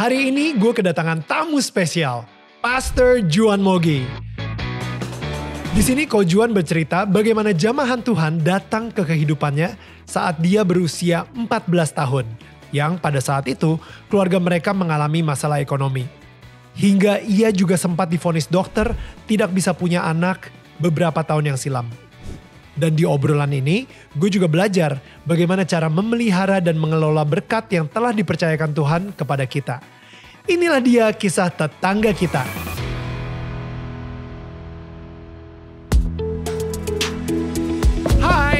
Hari ini gue kedatangan tamu spesial, Pastor Juan Mogi. Di sini Ko Juan bercerita bagaimana jamahan Tuhan datang ke kehidupannya saat dia berusia 14 tahun. Yang pada saat itu keluarga mereka mengalami masalah ekonomi. Hingga ia juga sempat difonis dokter tidak bisa punya anak beberapa tahun yang silam. Dan di obrolan ini, gue juga belajar bagaimana cara memelihara dan mengelola berkat yang telah dipercayakan Tuhan kepada kita. Inilah dia kisah tetangga kita.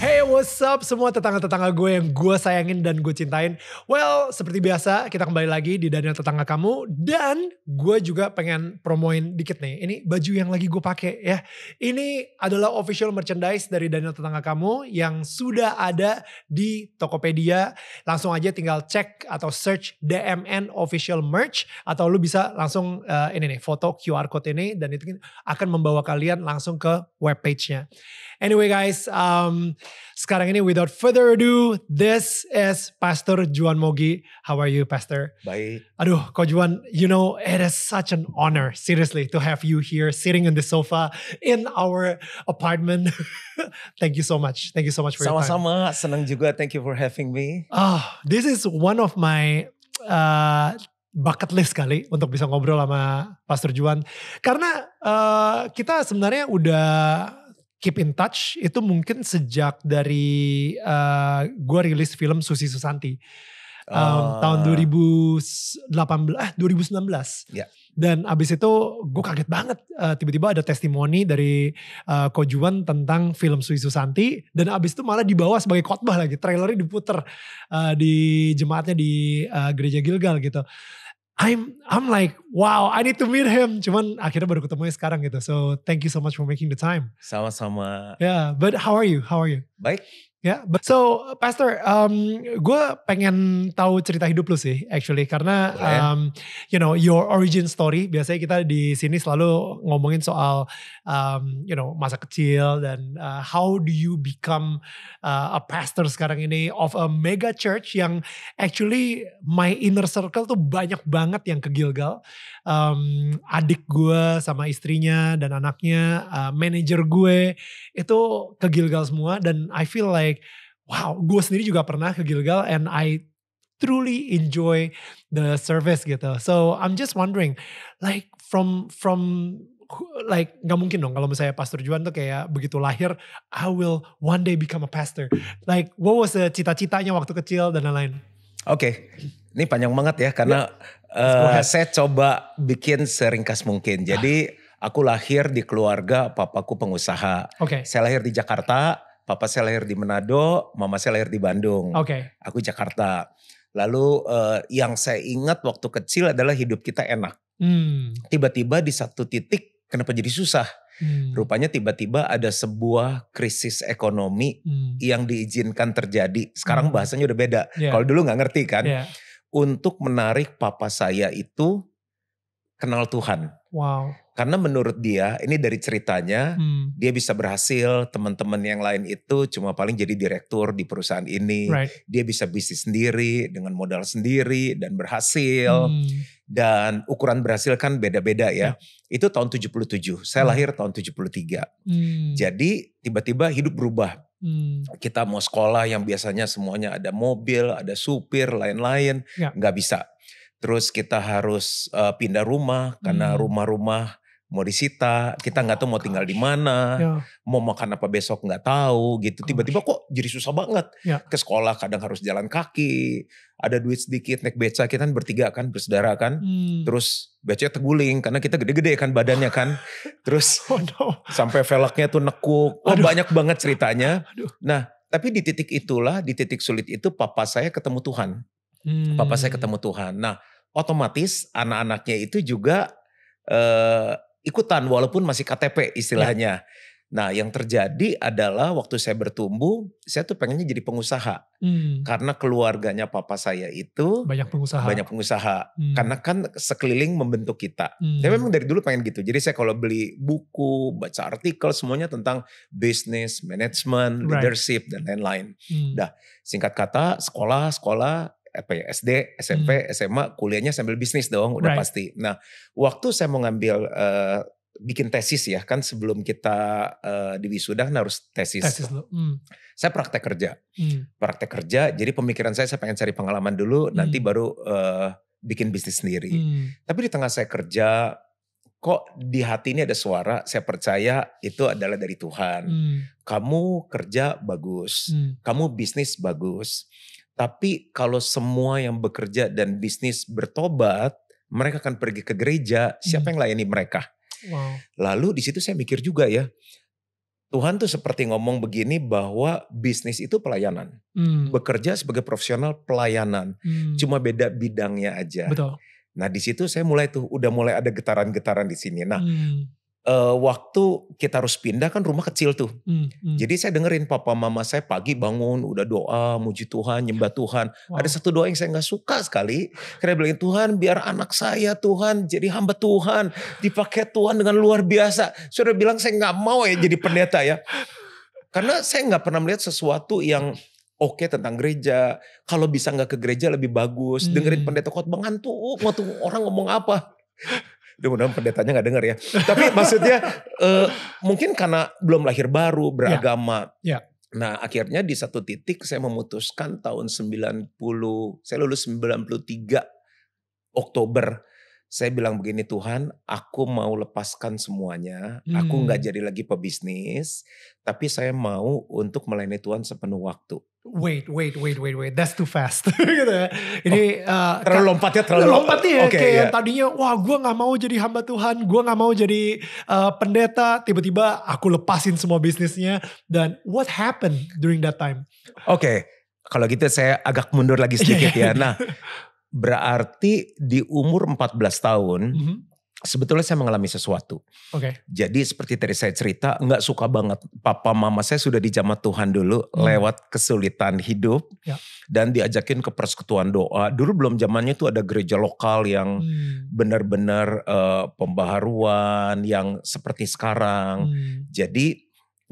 Hey what's up semua tetangga-tetangga gue yang gue sayangin dan gue cintain. Well seperti biasa kita kembali lagi di Daniel Tetangga Kamu. Dan gue juga pengen promoin dikit nih. Ini baju yang lagi gue pakai ya. Ini adalah official merchandise dari Daniel Tetangga Kamu. Yang sudah ada di Tokopedia. Langsung aja tinggal cek atau search DMN official merch. Atau lu bisa langsung uh, ini nih foto QR code ini. Dan itu akan membawa kalian langsung ke webpage-nya. Anyway guys, um, sekarang ini without further ado, this is Pastor Juan Mogi. How are you, Pastor? Baik. Aduh, kau Juan, you know it is such an honor, seriously, to have you here sitting on the sofa in our apartment. Thank you so much. Thank you so much for your Sama-sama, senang juga. Thank you for having me. Oh, this is one of my uh, bucket list kali untuk bisa ngobrol sama Pastor Juan. Karena uh, kita sebenarnya udah keep in touch itu mungkin sejak dari uh, eh, gue rilis film Susi Susanti um, uh. tahun 2018 eh 2019 yeah. dan abis itu gue kaget banget tiba eh, tiba-tiba ada testimoni dari uh, eh, Kojuan tentang film Susi Susanti dan abis itu malah dibawa sebagai khotbah lagi trailernya diputer uh, di jemaatnya di uh, gereja Gilgal gitu I'm I'm like wow I need to meet him cuman akhirnya baru ketemu sekarang gitu so thank you so much for making the time sama-sama yeah but how are you how are you baik Ya, yeah. so Pastor, um, gue pengen tahu cerita hidup lu sih, actually, karena um, you know your origin story. Biasanya kita di sini selalu ngomongin soal um, you know masa kecil dan uh, how do you become uh, a pastor sekarang ini of a mega church yang actually my inner circle tuh banyak banget yang ke Gilgal. Um, adik gue sama istrinya dan anaknya, uh, manager gue itu ke Gilgal semua dan I feel like like wow, gue sendiri juga pernah ke Gilgal and I truly enjoy the service gitu. So I'm just wondering, like from from like nggak mungkin dong kalau misalnya Pastor Juan tuh kayak begitu lahir, I will one day become a pastor. Like what was the cita-citanya waktu kecil dan lain-lain? Oke, okay. ini panjang banget ya karena yeah. uh, saya coba bikin seringkas mungkin. Jadi aku lahir di keluarga papaku pengusaha. Oke. Okay. Saya lahir di Jakarta Papa saya lahir di Manado, mama saya lahir di Bandung. Oke. Okay. Aku Jakarta. Lalu uh, yang saya ingat waktu kecil adalah hidup kita enak. tiba hmm. Tiba-tiba di satu titik kenapa jadi susah? Hmm. Rupanya tiba-tiba ada sebuah krisis ekonomi hmm. yang diizinkan terjadi. Sekarang hmm. bahasanya udah beda. Yeah. Kalau dulu nggak ngerti kan. Yeah. Untuk menarik papa saya itu kenal Tuhan. Wow. Karena menurut dia, ini dari ceritanya, hmm. dia bisa berhasil. Teman-teman yang lain itu cuma paling jadi direktur di perusahaan ini. Right. Dia bisa bisnis sendiri dengan modal sendiri dan berhasil. Hmm. Dan ukuran berhasil kan beda-beda ya. Yeah. Itu tahun 77. Saya hmm. lahir tahun 73. Hmm. Jadi tiba-tiba hidup berubah. Hmm. Kita mau sekolah yang biasanya semuanya ada mobil, ada supir, lain-lain. -lain, ya. Nggak bisa. Terus kita harus uh, pindah rumah karena hmm. rumah-rumah mau disita, kita nggak oh, tahu mau tinggal di mana, ya. mau makan apa besok nggak tahu gitu. Tiba-tiba kok jadi susah banget. Ya. Ke sekolah kadang harus jalan kaki, ada duit sedikit naik beca kita kan bertiga kan bersaudara kan. Hmm. Terus beca terguling karena kita gede-gede kan badannya kan. Terus oh, no. sampai velgnya tuh nekuk. Oh Aduh. banyak banget ceritanya. Aduh. Nah, tapi di titik itulah, di titik sulit itu papa saya ketemu Tuhan. Hmm. Papa saya hmm. ketemu Tuhan. Nah, otomatis anak-anaknya itu juga eh ikutan walaupun masih KTP istilahnya. Ya. Nah, yang terjadi adalah waktu saya bertumbuh, saya tuh pengennya jadi pengusaha. Hmm. Karena keluarganya papa saya itu banyak pengusaha. Banyak pengusaha. Hmm. Karena kan sekeliling membentuk kita. Hmm. Saya memang dari dulu pengen gitu. Jadi saya kalau beli buku, baca artikel semuanya tentang bisnis, manajemen, right. leadership dan lain-lain. Hmm. Nah, singkat kata sekolah, sekolah apa ya SD, SMP, hmm. SMA, kuliahnya sambil bisnis dong udah right. pasti. Nah, waktu saya mau ngambil uh, bikin tesis ya kan sebelum kita uh, eh, di wisuda kan harus tesis. Tesis Hmm. Saya praktek kerja, hmm. praktek kerja. Jadi pemikiran saya saya pengen cari pengalaman dulu, hmm. nanti baru uh, bikin bisnis sendiri. Hmm. Tapi di tengah saya kerja, kok di hati ini ada suara. Saya percaya itu adalah dari Tuhan. Hmm. Kamu kerja bagus, hmm. kamu bisnis bagus. Tapi kalau semua yang bekerja dan bisnis bertobat, mereka akan pergi ke gereja, siapa hmm. yang layani mereka? Wow. Lalu di situ saya mikir juga ya, Tuhan tuh seperti ngomong begini bahwa bisnis itu pelayanan. Hmm. Bekerja sebagai profesional pelayanan. Hmm. Cuma beda bidangnya aja. Betul. Nah di situ saya mulai tuh udah mulai ada getaran-getaran di sini. Nah hmm uh, waktu kita harus pindah kan rumah kecil tuh. Hmm, hmm. Jadi saya dengerin papa mama saya pagi bangun udah doa muji Tuhan nyembah Tuhan. Wow. Ada satu doa yang saya nggak suka sekali. Karena bilang Tuhan biar anak saya Tuhan jadi hamba Tuhan dipakai Tuhan dengan luar biasa. Sudah bilang saya nggak mau ya jadi pendeta ya. Karena saya nggak pernah melihat sesuatu yang oke okay tentang gereja. Kalau bisa nggak ke gereja lebih bagus. Hmm. Dengerin pendeta kok ngantuk. Mau tuh orang ngomong apa. Udah mudah pendetanya nggak dengar ya. Tapi maksudnya uh, mungkin karena belum lahir baru beragama. Ya. Ya. Nah akhirnya di satu titik saya memutuskan tahun 90, saya lulus 93 Oktober saya bilang begini Tuhan, aku mau lepaskan semuanya, hmm. aku nggak hmm. jadi lagi pebisnis, tapi saya mau untuk melayani Tuhan sepenuh waktu. Wait, wait, wait, wait, wait, that's too fast. gitu ya. Ini oh, uh, terlalu ya, terlalu lompat ya. Okay, yeah. tadinya, wah gue nggak mau jadi hamba Tuhan, gue nggak mau jadi uh, pendeta, tiba-tiba aku lepasin semua bisnisnya. Dan what happened during that time? Oke, okay. kalau gitu saya agak mundur lagi iya, sedikit yeah, yeah. ya. Iya. Nah. Berarti di umur 14 tahun, mm -hmm. sebetulnya saya mengalami sesuatu. Oke. Okay. Jadi seperti tadi saya cerita, nggak suka banget papa mama saya sudah di dijamah Tuhan dulu mm. lewat kesulitan hidup yeah. dan diajakin ke persekutuan doa. Dulu belum zamannya itu ada gereja lokal yang mm. benar-benar uh, pembaharuan yang seperti sekarang. Mm. Jadi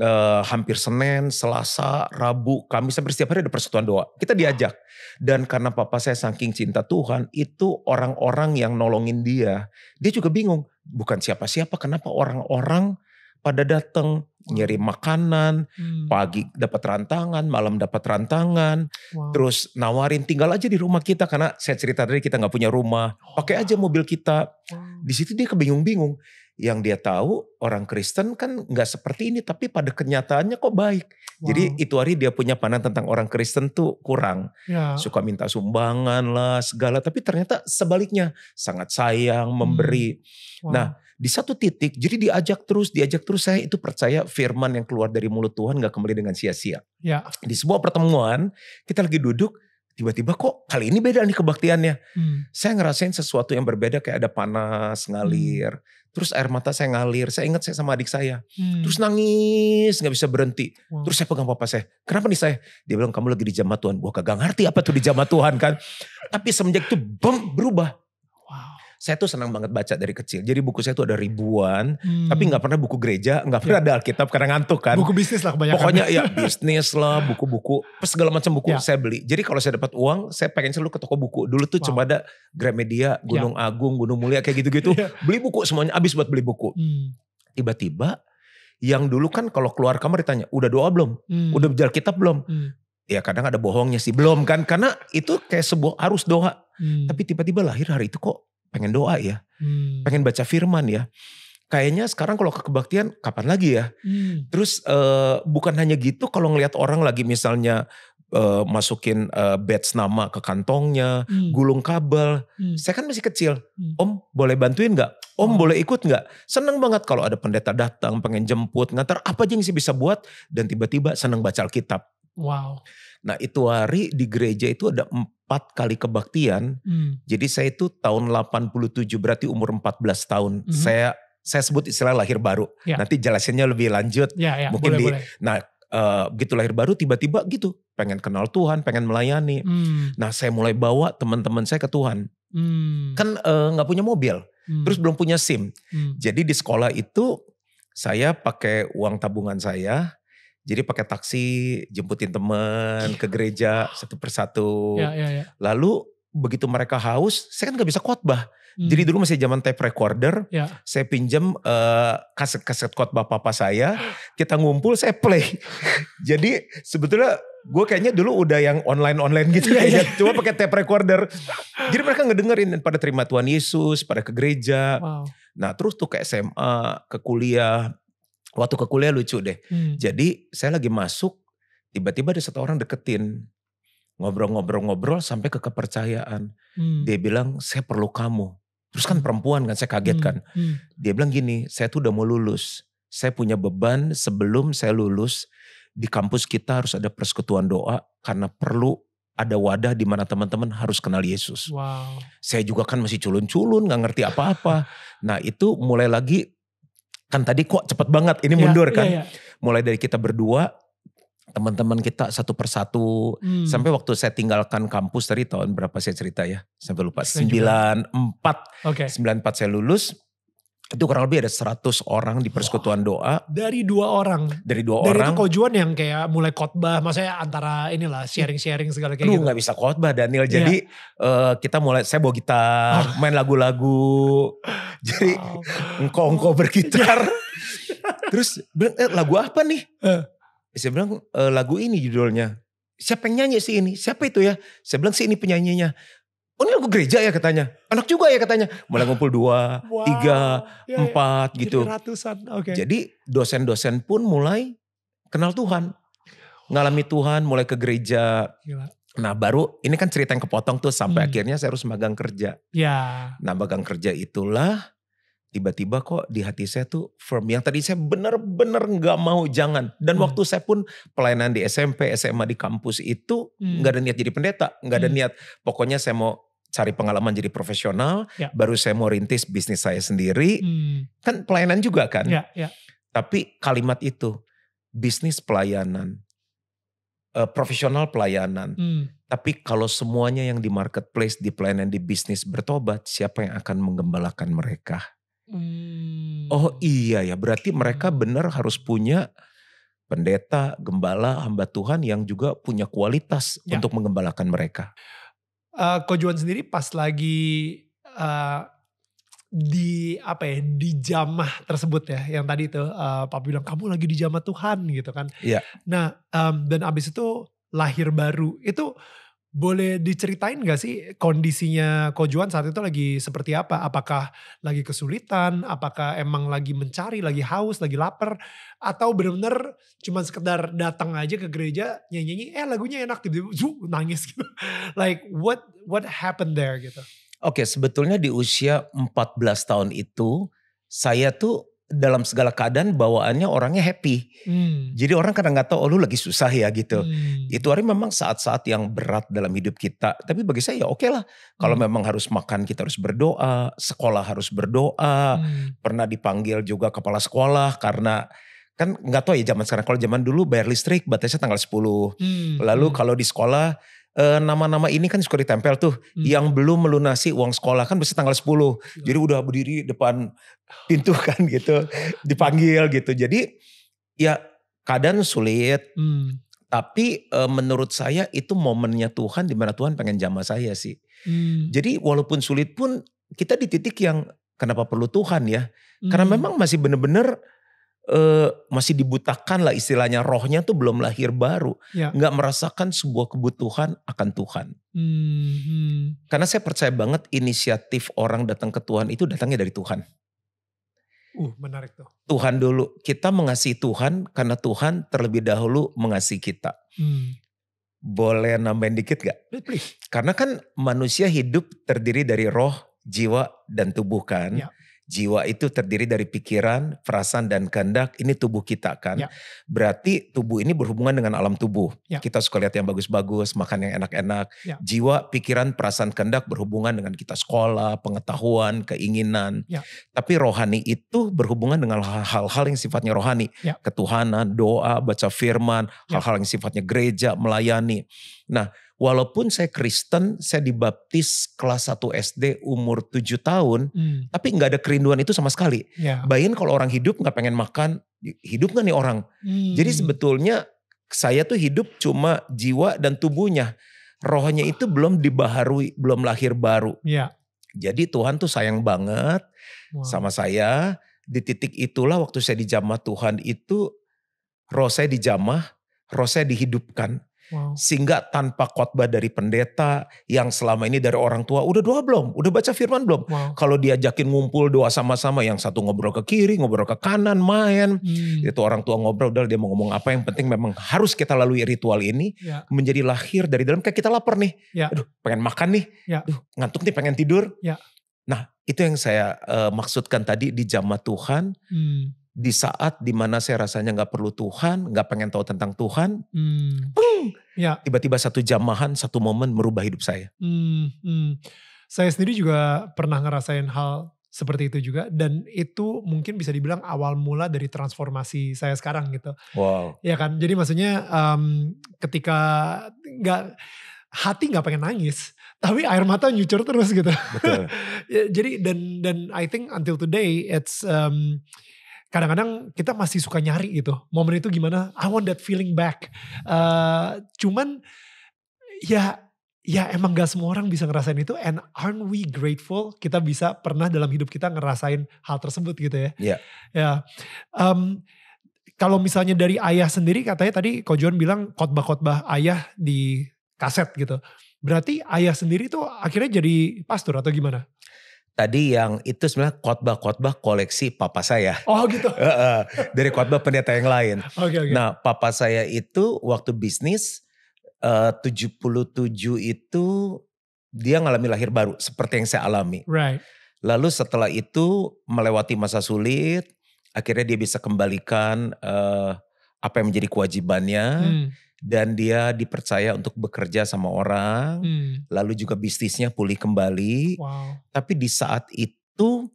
uh, hampir Senin, Selasa, Rabu, Kamis sampai setiap hari ada persatuan doa. Kita diajak. Dan karena papa saya saking cinta Tuhan, itu orang-orang yang nolongin dia, dia juga bingung. Bukan siapa-siapa, kenapa orang-orang pada datang nyari makanan, hmm. pagi dapat rantangan, malam dapat rantangan, wow. terus nawarin tinggal aja di rumah kita karena saya cerita tadi kita nggak punya rumah, pakai aja mobil kita. Wow. Di situ dia kebingung-bingung yang dia tahu orang Kristen kan nggak seperti ini tapi pada kenyataannya kok baik. Wow. Jadi itu hari dia punya pandangan tentang orang Kristen tuh kurang. Ya. Suka minta sumbangan lah segala tapi ternyata sebaliknya sangat sayang hmm. memberi. Hmm. Wow. Nah, di satu titik jadi diajak terus, diajak terus saya itu percaya firman yang keluar dari mulut Tuhan nggak kembali dengan sia-sia. Ya. Di sebuah pertemuan kita lagi duduk tiba-tiba kok kali ini beda nih kebaktiannya. Hmm. Saya ngerasain sesuatu yang berbeda kayak ada panas ngalir. Hmm. Terus air mata saya ngalir. Saya ingat saya sama adik saya. Hmm. Terus nangis, nggak bisa berhenti. Wow. Terus saya pegang papa saya. Kenapa nih saya? Dia bilang kamu lagi di jamaah Tuhan. Gue kagak ngerti apa tuh di jamaah Tuhan kan. Tapi semenjak itu bom berubah. Wow saya tuh senang banget baca dari kecil. Jadi buku saya tuh ada ribuan, hmm. tapi nggak pernah buku gereja, nggak pernah ya. ada Alkitab karena ngantuk kan. Buku bisnis lah kebanyakan. Pokoknya ya bisnis lah, buku-buku, segala macam buku ya. saya beli. Jadi kalau saya dapat uang, saya pengen selalu ke toko buku. Dulu tuh wow. cuma ada Gramedia, iya. Gunung ya. Agung, Gunung Mulia kayak gitu-gitu. ya. Beli buku semuanya habis buat beli buku. tiba hmm. Tiba-tiba yang dulu kan kalau keluar kamar ditanya, udah doa belum? Hmm. Udah berjalan kitab belum? Hmm ya kadang ada bohongnya sih belum kan karena itu kayak sebuah arus doa hmm. tapi tiba-tiba lahir hari itu kok pengen doa ya, hmm. pengen baca firman ya. Kayaknya sekarang kalau ke kebaktian kapan lagi ya? Hmm. Terus uh, bukan hanya gitu kalau ngelihat orang lagi misalnya uh, masukin uh, eh, badge nama ke kantongnya, hmm. gulung kabel. Hmm. Saya kan masih kecil. Hmm. Om boleh bantuin nggak? Om oh. boleh ikut nggak? Seneng banget kalau ada pendeta datang pengen jemput, ngantar apa aja yang sih bisa buat dan tiba-tiba seneng baca Alkitab. Wow. Nah itu hari di gereja itu ada empat kali kebaktian. Hmm. Jadi saya itu tahun 87 berarti umur 14 tahun. Hmm. Saya saya sebut istilah lahir baru. Ya. Nanti jelasinnya lebih lanjut. Ya, ya. Mungkin boleh, di boleh. nah uh, lahir baru tiba-tiba gitu pengen kenal Tuhan, pengen melayani. Hmm. Nah, saya mulai bawa teman-teman saya ke Tuhan. Hmm. Kan eh, nggak uh, punya mobil, hmm. terus belum punya SIM. Hmm. Jadi di sekolah itu saya pakai uang tabungan saya jadi pakai taksi, jemputin teman iya. ke gereja satu persatu. Ya, ya, ya. Lalu begitu mereka haus, saya kan nggak bisa khotbah. Hmm. Jadi dulu masih zaman tape recorder, ya. saya pinjam uh, eh, kaset-kaset khotbah papa saya, kita ngumpul, saya play. Jadi sebetulnya gue kayaknya dulu udah yang online-online gitu iya, ya, ya. cuma pakai tape recorder. Jadi mereka ngedengerin pada terima Tuhan Yesus, pada ke gereja. Wow. Nah terus tuh ke SMA, ke kuliah, waktu ke kuliah lucu deh. Hmm. Jadi saya lagi masuk, tiba-tiba ada satu orang deketin. Ngobrol-ngobrol-ngobrol sampai ke kepercayaan. Hmm. Dia bilang, saya perlu kamu. Terus kan hmm. perempuan kan, saya kaget hmm, kan. Hmm. Hmm. Dia bilang gini, saya tuh udah mau lulus. Saya punya beban sebelum saya lulus. Di kampus kita harus ada persekutuan doa. Karena perlu ada wadah di mana teman-teman harus kenal Yesus. Wow. Saya juga kan masih culun-culun, gak ngerti apa-apa. nah itu mulai lagi kan tadi kok cepet banget ini iya, mundur yeah, kan. Yeah, yeah. Mulai dari kita berdua, teman-teman kita satu persatu hmm. sampai waktu saya tinggalkan kampus tadi tahun berapa saya cerita ya? Sampai lupa. 94 okay. 94 saya lulus itu kurang lebih ada 100 orang di persekutuan wow. doa dari dua orang dari dua dari orang dari itu kojuan yang kayak mulai khotbah maksudnya antara inilah sharing-sharing segala kayak Aduh, gitu nggak bisa khotbah Daniel iya. jadi uh, kita mulai saya bawa gitar oh. main lagu-lagu jadi wow. engkau engkau bergitar terus bilang eh, lagu apa nih uh. saya bilang e, lagu ini judulnya siapa yang nyanyi sih ini siapa itu ya saya bilang sih ini penyanyinya oh ini lagu gereja ya katanya. Anak juga ya katanya. Mulai ngumpul dua, wow. tiga, ya, ya. empat ya. gitu. Jadi ratusan, oke. Okay. Jadi dosen-dosen pun mulai kenal Tuhan. Ngalami Tuhan, mulai ke gereja. Gila. Nah baru, ini kan cerita yang kepotong tuh sampai hmm. akhirnya saya harus magang kerja. Ya. Nah magang kerja itulah tiba-tiba kok di hati saya tuh firm yang tadi saya bener-bener nggak mau jangan dan hmm. waktu saya pun pelayanan di SMP SMA di kampus itu hmm. nggak hmm. ada niat jadi pendeta nggak ada hmm. niat pokoknya saya mau cari pengalaman jadi profesional ya. baru saya mau rintis bisnis saya sendiri hmm. kan pelayanan juga kan ya, ya. tapi kalimat itu bisnis pelayanan uh, profesional pelayanan hmm. Tapi kalau semuanya yang di marketplace, di pelayanan, di bisnis bertobat, siapa yang akan menggembalakan mereka? Hmm. Oh iya ya, berarti mereka hmm. benar harus punya pendeta, gembala, hamba Tuhan yang juga punya kualitas ya. untuk mengembalakan mereka. Uh, eh, Kojuan sendiri pas lagi uh, di apa ya di jamah tersebut ya yang tadi itu uh, eh, Pak bilang kamu lagi di jamah Tuhan gitu kan. Iya. Nah um, dan abis itu lahir baru itu boleh diceritain gak sih kondisinya Kojuan saat itu lagi seperti apa? Apakah lagi kesulitan? Apakah emang lagi mencari, lagi haus, lagi lapar? Atau bener-bener cuma sekedar datang aja ke gereja nyanyi-nyanyi, eh lagunya enak tiba-tiba gitu, nangis gitu. like what what happened there gitu? Oke, okay, sebetulnya di usia 14 tahun itu saya tuh dalam segala keadaan bawaannya orangnya happy. Hmm. Jadi orang kadang nggak tahu oh lu lagi susah ya gitu. Hmm. Itu hari memang saat-saat yang berat dalam hidup kita. Tapi bagi saya ya oke okay lah. Kalau hmm. memang harus makan kita harus berdoa, sekolah harus berdoa. Hmm. Pernah dipanggil juga kepala sekolah karena kan nggak tahu ya zaman sekarang kalau zaman dulu bayar listrik batasnya tanggal 10. Hmm. Lalu hmm. kalau di sekolah Eh, nama-nama ini kan suka ditempel tuh hmm. yang belum melunasi uang sekolah kan bisa tanggal 10. Hmm. Ya. Jadi udah berdiri depan pintu kan gitu, dipanggil gitu. Jadi ya keadaan sulit. Hmm. Tapi e, menurut saya itu momennya Tuhan dimana Tuhan pengen jamaah saya sih. Hmm. Jadi walaupun sulit pun kita di titik yang kenapa perlu Tuhan ya? Hmm. Karena memang masih bener-bener uh, masih dibutakan lah istilahnya rohnya tuh belum lahir baru, ya. nggak merasakan sebuah kebutuhan akan Tuhan. Hmm. Karena saya percaya banget inisiatif orang datang ke Tuhan itu datangnya dari Tuhan. Uh, menarik tuh. Tuhan dulu, kita mengasihi Tuhan karena Tuhan terlebih dahulu mengasihi kita. Hmm. Boleh nambahin dikit gak? Please. Karena kan manusia hidup terdiri dari roh, jiwa, dan tubuh kan. Yeah. Jiwa itu terdiri dari pikiran, perasaan dan kehendak. Ini tubuh kita kan. Ya. Berarti tubuh ini berhubungan dengan alam tubuh. Ya. Kita suka lihat yang bagus-bagus, makan yang enak-enak. Ya. Jiwa, pikiran, perasaan, kehendak berhubungan dengan kita sekolah, pengetahuan, keinginan. Ya. Tapi rohani itu berhubungan dengan hal-hal yang sifatnya rohani. Ya. Ketuhanan, doa, baca firman, ya. hal-hal ya. yang sifatnya gereja, melayani. Nah, walaupun saya Kristen, saya dibaptis kelas 1 SD umur 7 tahun, hmm. tapi nggak ada kerinduan itu sama sekali. Yeah. Bayangin kalau orang hidup nggak pengen makan, hidup nggak nih orang? Hmm. Jadi sebetulnya saya tuh hidup cuma jiwa dan tubuhnya. Rohnya itu belum dibaharui, belum lahir baru. Yeah. Jadi Tuhan tuh sayang banget wow. sama saya. Di titik itulah waktu saya dijamah Tuhan itu roh saya dijamah, roh saya dihidupkan sehingga tanpa khotbah dari pendeta yang selama ini dari orang tua, udah doa belum? Udah baca firman belum? Wow. Kalau diajakin ngumpul doa sama-sama, yang satu ngobrol ke kiri, ngobrol ke kanan, main. Hmm. Itu orang tua ngobrol, udah dia mau ngomong apa, yang penting memang harus kita lalui ritual ini. Ya. Menjadi lahir dari dalam, kayak kita lapar nih. Ya. Aduh, pengen makan nih. Ya. Aduh, ngantuk nih, pengen tidur. Ya. Nah, itu yang saya uh, maksudkan tadi di jamaah Tuhan. Hmm di saat dimana saya rasanya nggak perlu Tuhan, nggak pengen tahu tentang Tuhan, hmm. ya. tiba-tiba satu jamahan, satu momen merubah hidup saya. Hmm, hmm. Saya sendiri juga pernah ngerasain hal seperti itu juga dan itu mungkin bisa dibilang awal mula dari transformasi saya sekarang gitu. Wow. Ya kan, jadi maksudnya um, ketika nggak hati nggak pengen nangis, tapi air mata nyucur terus gitu. Betul. Ya, jadi dan dan I think until today it's um, kadang-kadang kita masih suka nyari gitu momen itu gimana I want that feeling back uh, cuman ya ya emang gak semua orang bisa ngerasain itu and aren't we grateful kita bisa pernah dalam hidup kita ngerasain hal tersebut gitu ya ya yeah. Ya, yeah. um, kalau misalnya dari ayah sendiri katanya tadi Kojon bilang khotbah-khotbah ayah di kaset gitu berarti ayah sendiri tuh akhirnya jadi pastor atau gimana tadi yang itu sebenarnya khotbah-khotbah koleksi papa saya. Oh gitu. Dari khotbah pendeta yang lain. Okay, okay. Nah, papa saya itu waktu bisnis eh, uh, 77 itu dia ngalami lahir baru seperti yang saya alami. Right. Lalu setelah itu melewati masa sulit, akhirnya dia bisa kembalikan uh, apa yang menjadi kewajibannya. Hmm dan dia dipercaya untuk bekerja sama orang, hmm. lalu juga bisnisnya pulih kembali. Wow. Tapi di saat itu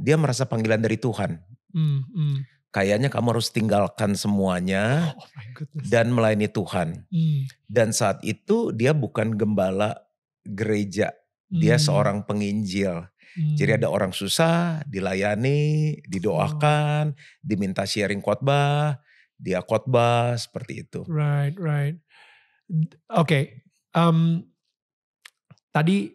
dia merasa panggilan dari Tuhan. Hmm, hmm. Kayaknya kamu harus tinggalkan semuanya oh, oh dan melayani Tuhan. Hmm. Dan saat itu dia bukan gembala gereja, dia hmm. seorang penginjil. Hmm. Jadi ada orang susah dilayani, didoakan, oh. diminta sharing khotbah, dia khotbah seperti itu. Right, right. Oke, okay. um, tadi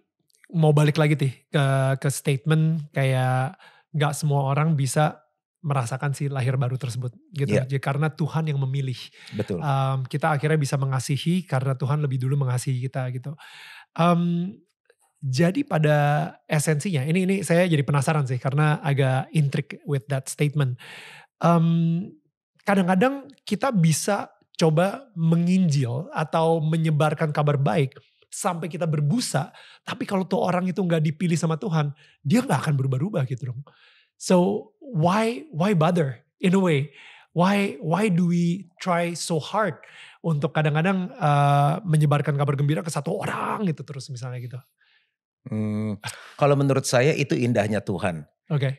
mau balik lagi tih ke ke statement kayak nggak semua orang bisa merasakan si lahir baru tersebut gitu yeah. karena Tuhan yang memilih betul um, kita akhirnya bisa mengasihi karena Tuhan lebih dulu mengasihi kita gitu um, jadi pada esensinya ini ini saya jadi penasaran sih karena agak intrik with that statement um, kadang-kadang kita bisa coba menginjil atau menyebarkan kabar baik sampai kita berbusa. Tapi kalau tuh orang itu nggak dipilih sama Tuhan, dia nggak akan berubah-ubah gitu dong. So why why bother in a way? Why why do we try so hard untuk kadang-kadang uh, menyebarkan kabar gembira ke satu orang gitu terus misalnya gitu? Hmm, kalau menurut saya itu indahnya Tuhan. Oke. Okay.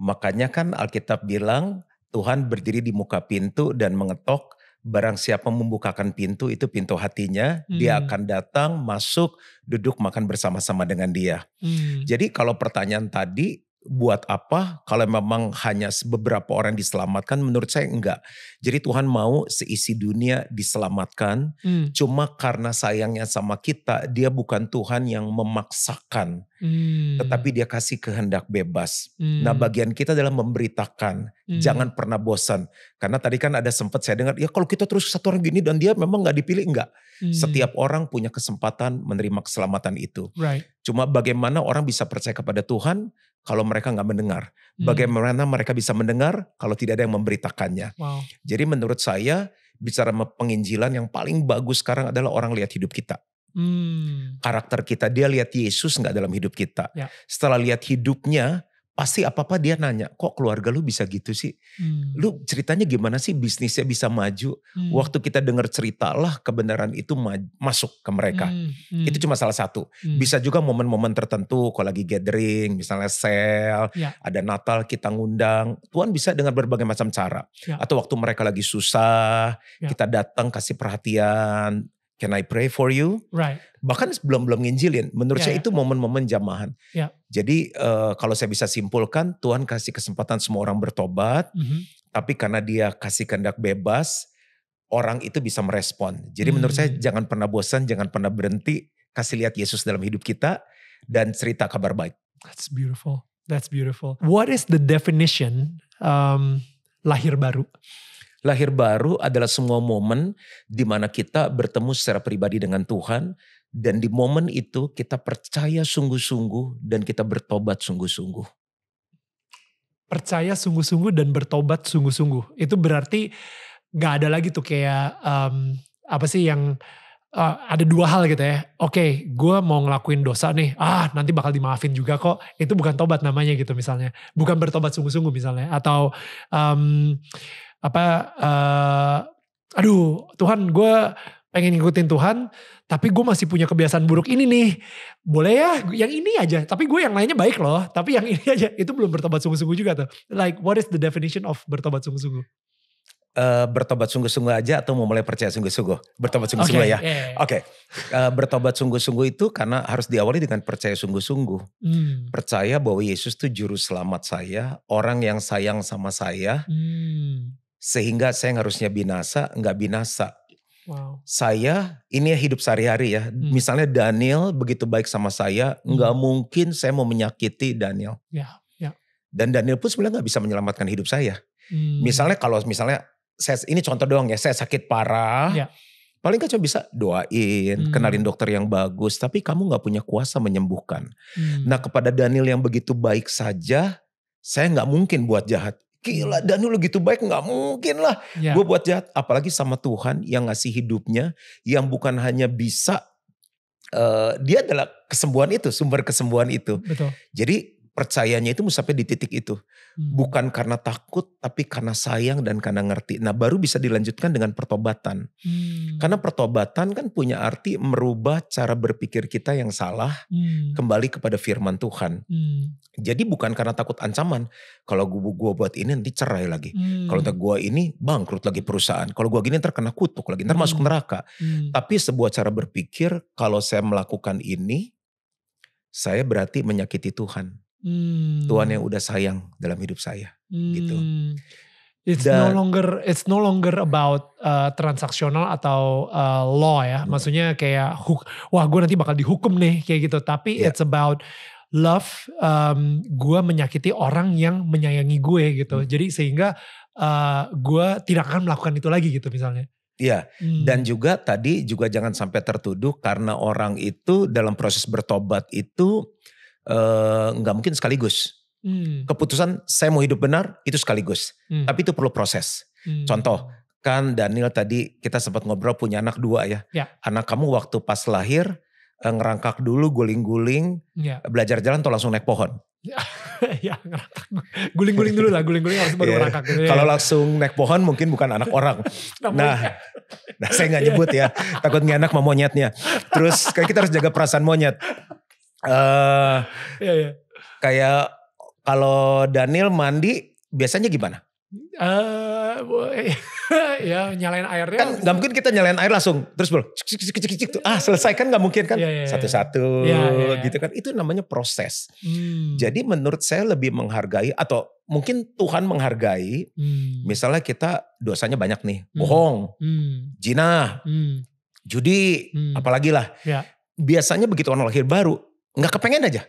Makanya kan Alkitab bilang Tuhan berdiri di muka pintu dan mengetok. Barang siapa membukakan pintu itu pintu hatinya, hmm. dia akan datang, masuk, duduk makan bersama-sama dengan dia. Hmm. Jadi kalau pertanyaan tadi buat apa kalau memang hanya beberapa orang diselamatkan menurut saya enggak. Jadi Tuhan mau seisi dunia diselamatkan hmm. cuma karena sayangnya sama kita dia bukan Tuhan yang memaksakan hmm. tetapi dia kasih kehendak bebas. Nah, hmm. Nah bagian kita dalam memberitakan Hmm. Jangan pernah bosan. Karena tadi kan ada sempat saya dengar, ya kalau kita terus satu orang gini dan dia memang gak dipilih enggak. Hmm. Setiap orang punya kesempatan menerima keselamatan itu. Right. Cuma bagaimana orang bisa percaya kepada Tuhan kalau mereka gak mendengar. Hmm. Bagaimana mereka bisa mendengar kalau tidak ada yang memberitakannya. Wow. Jadi menurut saya bicara penginjilan yang paling bagus sekarang adalah orang lihat hidup kita. Hmm. Karakter kita, dia lihat Yesus gak dalam hidup kita. Yeah. Setelah lihat hidupnya, pasti apa-apa dia nanya, kok keluarga lu bisa gitu sih? Hmm. Lu ceritanya gimana sih bisnisnya bisa maju? Hmm. Waktu kita dengar cerita lah kebenaran itu ma masuk ke mereka. Hmm. Hmm. Itu cuma salah satu. Hmm. Bisa juga momen-momen tertentu kalau lagi gathering, misalnya sel, ya. ada Natal kita ngundang. Tuhan bisa dengan berbagai macam cara. Ya. Atau waktu mereka lagi susah, ya. kita datang kasih perhatian. Can I pray for you? Right bahkan belum belum nginjilin. Menurut yeah, saya ya. itu momen-momen jamahan. yeah. Jadi uh, kalau saya bisa simpulkan, Tuhan kasih kesempatan semua orang bertobat, mm -hmm. tapi karena Dia kasih kehendak bebas, orang itu bisa merespon. Jadi mm -hmm. menurut saya hmm. jangan pernah bosan, jangan pernah berhenti, kasih lihat Yesus dalam hidup kita dan cerita kabar baik. That's beautiful. That's beautiful. What is the definition um, lahir baru? Lahir baru adalah semua momen di mana kita bertemu secara pribadi dengan Tuhan dan di momen itu kita percaya sungguh-sungguh dan kita bertobat sungguh-sungguh. Percaya sungguh-sungguh dan bertobat sungguh-sungguh. Itu berarti gak ada lagi tuh kayak um, apa sih yang uh, ada dua hal gitu ya. Oke, okay, gue mau ngelakuin dosa nih. Ah, nanti bakal dimaafin juga kok. Itu bukan tobat namanya gitu misalnya. Bukan bertobat sungguh-sungguh misalnya. Atau um, apa? Uh, aduh, Tuhan gue pengen ngikutin Tuhan, tapi gue masih punya kebiasaan buruk ini nih. Boleh ya, yang ini aja. Tapi gue yang lainnya baik loh, tapi yang ini aja. Itu belum bertobat sungguh-sungguh juga tuh. Like, what is the definition of bertobat sungguh-sungguh? Uh, bertobat sungguh-sungguh aja atau mau mulai percaya sungguh-sungguh? Bertobat sungguh-sungguh okay, ya. Yeah, yeah. Iya. Oke. Okay. Uh, eh, bertobat sungguh-sungguh itu karena harus diawali dengan percaya sungguh-sungguh. Hmm. Percaya bahwa Yesus itu juru selamat saya, orang yang sayang sama saya. Hmm. Sehingga saya yang harusnya binasa, nggak binasa saya ini ya hidup sehari-hari ya. Hmm. Misalnya Daniel begitu baik sama saya, nggak hmm. mungkin saya mau menyakiti Daniel. Ya, ya. Dan Daniel pun sebenarnya nggak bisa menyelamatkan hidup saya. Hmm. Misalnya kalau misalnya saya ini contoh doang ya, saya sakit parah. Ya. Paling kan cuma bisa doain, hmm. kenalin dokter yang bagus, tapi kamu gak punya kuasa menyembuhkan. Hmm. Nah kepada Daniel yang begitu baik saja, saya gak mungkin buat jahat gila Daniel gitu baik nggak mungkin lah. Yeah. Gue buat jahat, apalagi sama Tuhan yang ngasih hidupnya, yang bukan hanya bisa uh, dia adalah kesembuhan itu, sumber kesembuhan itu. Betul. Jadi percayanya itu sampai di titik itu. Hmm. Bukan karena takut, tapi karena sayang dan karena ngerti. Nah baru bisa dilanjutkan dengan pertobatan. Hmm. Karena pertobatan kan punya arti merubah cara berpikir kita yang salah hmm. kembali kepada firman Tuhan. Hmm. Jadi bukan karena takut ancaman. Kalau gue gua buat ini nanti cerai lagi. Hmm. Kalau gua gue ini bangkrut lagi perusahaan. Kalau gue gini terkena kena kutuk lagi, ntar hmm. masuk neraka. Hmm. Tapi sebuah cara berpikir kalau saya melakukan ini, saya berarti menyakiti Tuhan. Hmm. Tuhan yang udah sayang dalam hidup saya gitu. hmm. gitu. It's Dan, no longer it's no longer about uh, transaksional atau uh, law ya. Hmm. Maksudnya kayak huk, wah gue nanti bakal dihukum nih kayak gitu. Tapi yeah. it's about love um, gue menyakiti orang yang menyayangi gue gitu. Hmm. Jadi sehingga uh, gue tidak akan melakukan itu lagi gitu misalnya. Iya, hmm. dan juga tadi juga jangan sampai tertuduh karena orang itu dalam proses bertobat itu Eh, nggak uh, mungkin sekaligus. Hmm. Keputusan saya mau hidup benar itu sekaligus, hmm. tapi itu perlu proses. Hmm. Contoh kan Daniel tadi kita sempat ngobrol punya anak dua ya. ya. Anak kamu waktu pas lahir eh, ngerangkak dulu guling-guling, ya. belajar jalan atau langsung naik pohon. ya ngerangkak, guling-guling dulu lah, guling-guling harus baru yeah. ngerangkak. Gitu. Ya. Kalau langsung naik pohon mungkin bukan anak orang. nah, ya. nah saya nggak iya. nyebut ya, takut nggak enak sama monyetnya. Terus kayak kita harus jaga perasaan monyet uh, eh, yeah, yeah. kayak kalau Daniel mandi biasanya gimana? Uh, ya nyalain airnya. Kan gak mungkin kita nyalain air langsung. Terus bro, cik, cik, cik, cik, tuh. ah selesai kan gak mungkin kan. Iya, iya, iya. Satu-satu yeah, yeah, yeah. yeah, gitu kan. Itu namanya proses. Hmm. Jadi menurut saya lebih menghargai atau mungkin Tuhan menghargai. Hmm. Misalnya kita dosanya banyak nih. Hmm. Bohong, hmm. jinah, hmm. judi, hmm. apalagi lah. Yeah. Biasanya begitu orang lahir baru, nggak kepengen aja.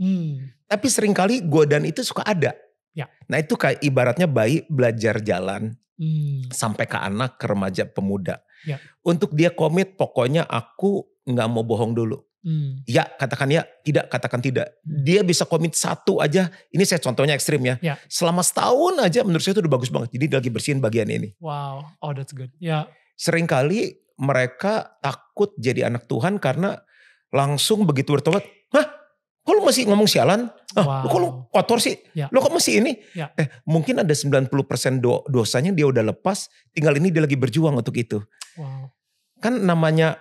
Hmm. Tapi seringkali godaan itu suka ada. Ya. Nah itu kayak ibaratnya bayi belajar jalan hmm. sampai ke anak, ke remaja, pemuda. Ya. Untuk dia komit, pokoknya aku nggak mau bohong dulu. Hmm. Ya katakan ya, tidak katakan tidak. Hmm. Dia bisa komit satu aja. Ini saya contohnya ekstrim ya. ya. Selama setahun aja menurut saya itu udah bagus banget. Jadi dia lagi bersihin bagian ini. Wow, oh that's good. Ya. Seringkali mereka takut jadi anak Tuhan karena langsung begitu bertobat Hah? Kok lu masih ngomong sialan? Wow. lu kok lu kotor sih? Ya. Lu kok masih ini? Ya. Eh, mungkin ada 90% do dosanya dia udah lepas, tinggal ini dia lagi berjuang untuk itu. Wow. Kan namanya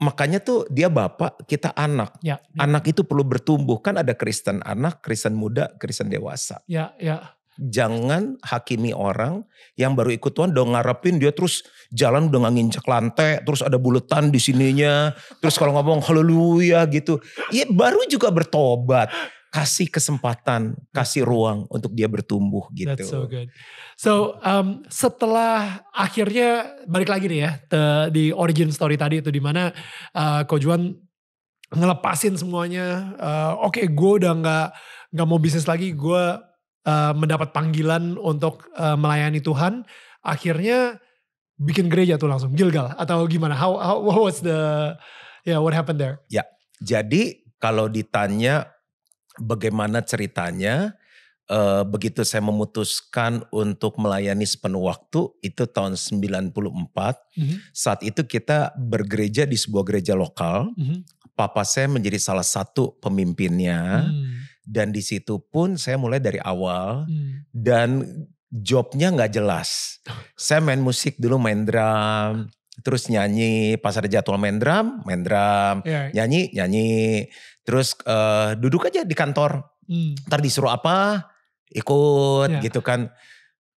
makanya tuh dia bapak, kita anak. Ya, ya. Anak itu perlu bertumbuh. Kan ada Kristen anak, Kristen muda, Kristen dewasa. Ya, ya jangan hakimi orang yang baru ikut Tuhan udah ngarepin dia terus jalan udah nggak nginjak lantai, terus ada buletan di sininya, terus kalau ngomong haleluya gitu. Ya baru juga bertobat. Kasih kesempatan, kasih ruang untuk dia bertumbuh gitu. That's so good. So um, setelah akhirnya balik lagi nih ya the, di origin story tadi itu di mana uh, Kojuan ngelepasin semuanya. Uh, Oke, okay, gue udah nggak nggak mau bisnis lagi. Gue Eh, mendapat panggilan untuk uh, melayani Tuhan, akhirnya bikin gereja tuh langsung Gilgal atau gimana? How, how what was the yeah what happened there? Ya, jadi kalau ditanya bagaimana ceritanya, uh, begitu saya memutuskan untuk melayani sepenuh waktu itu tahun 94. Mm -hmm. Saat itu kita bergereja di sebuah gereja lokal. Mm -hmm. Papa saya menjadi salah satu pemimpinnya. Mm dan di situ pun saya mulai dari awal hmm. dan jobnya nggak jelas. saya main musik dulu main drum, terus nyanyi pas ada jadwal main drum, main drum, yeah. nyanyi nyanyi, terus uh, duduk aja di kantor. Hmm. Ntar disuruh apa ikut yeah. gitu kan.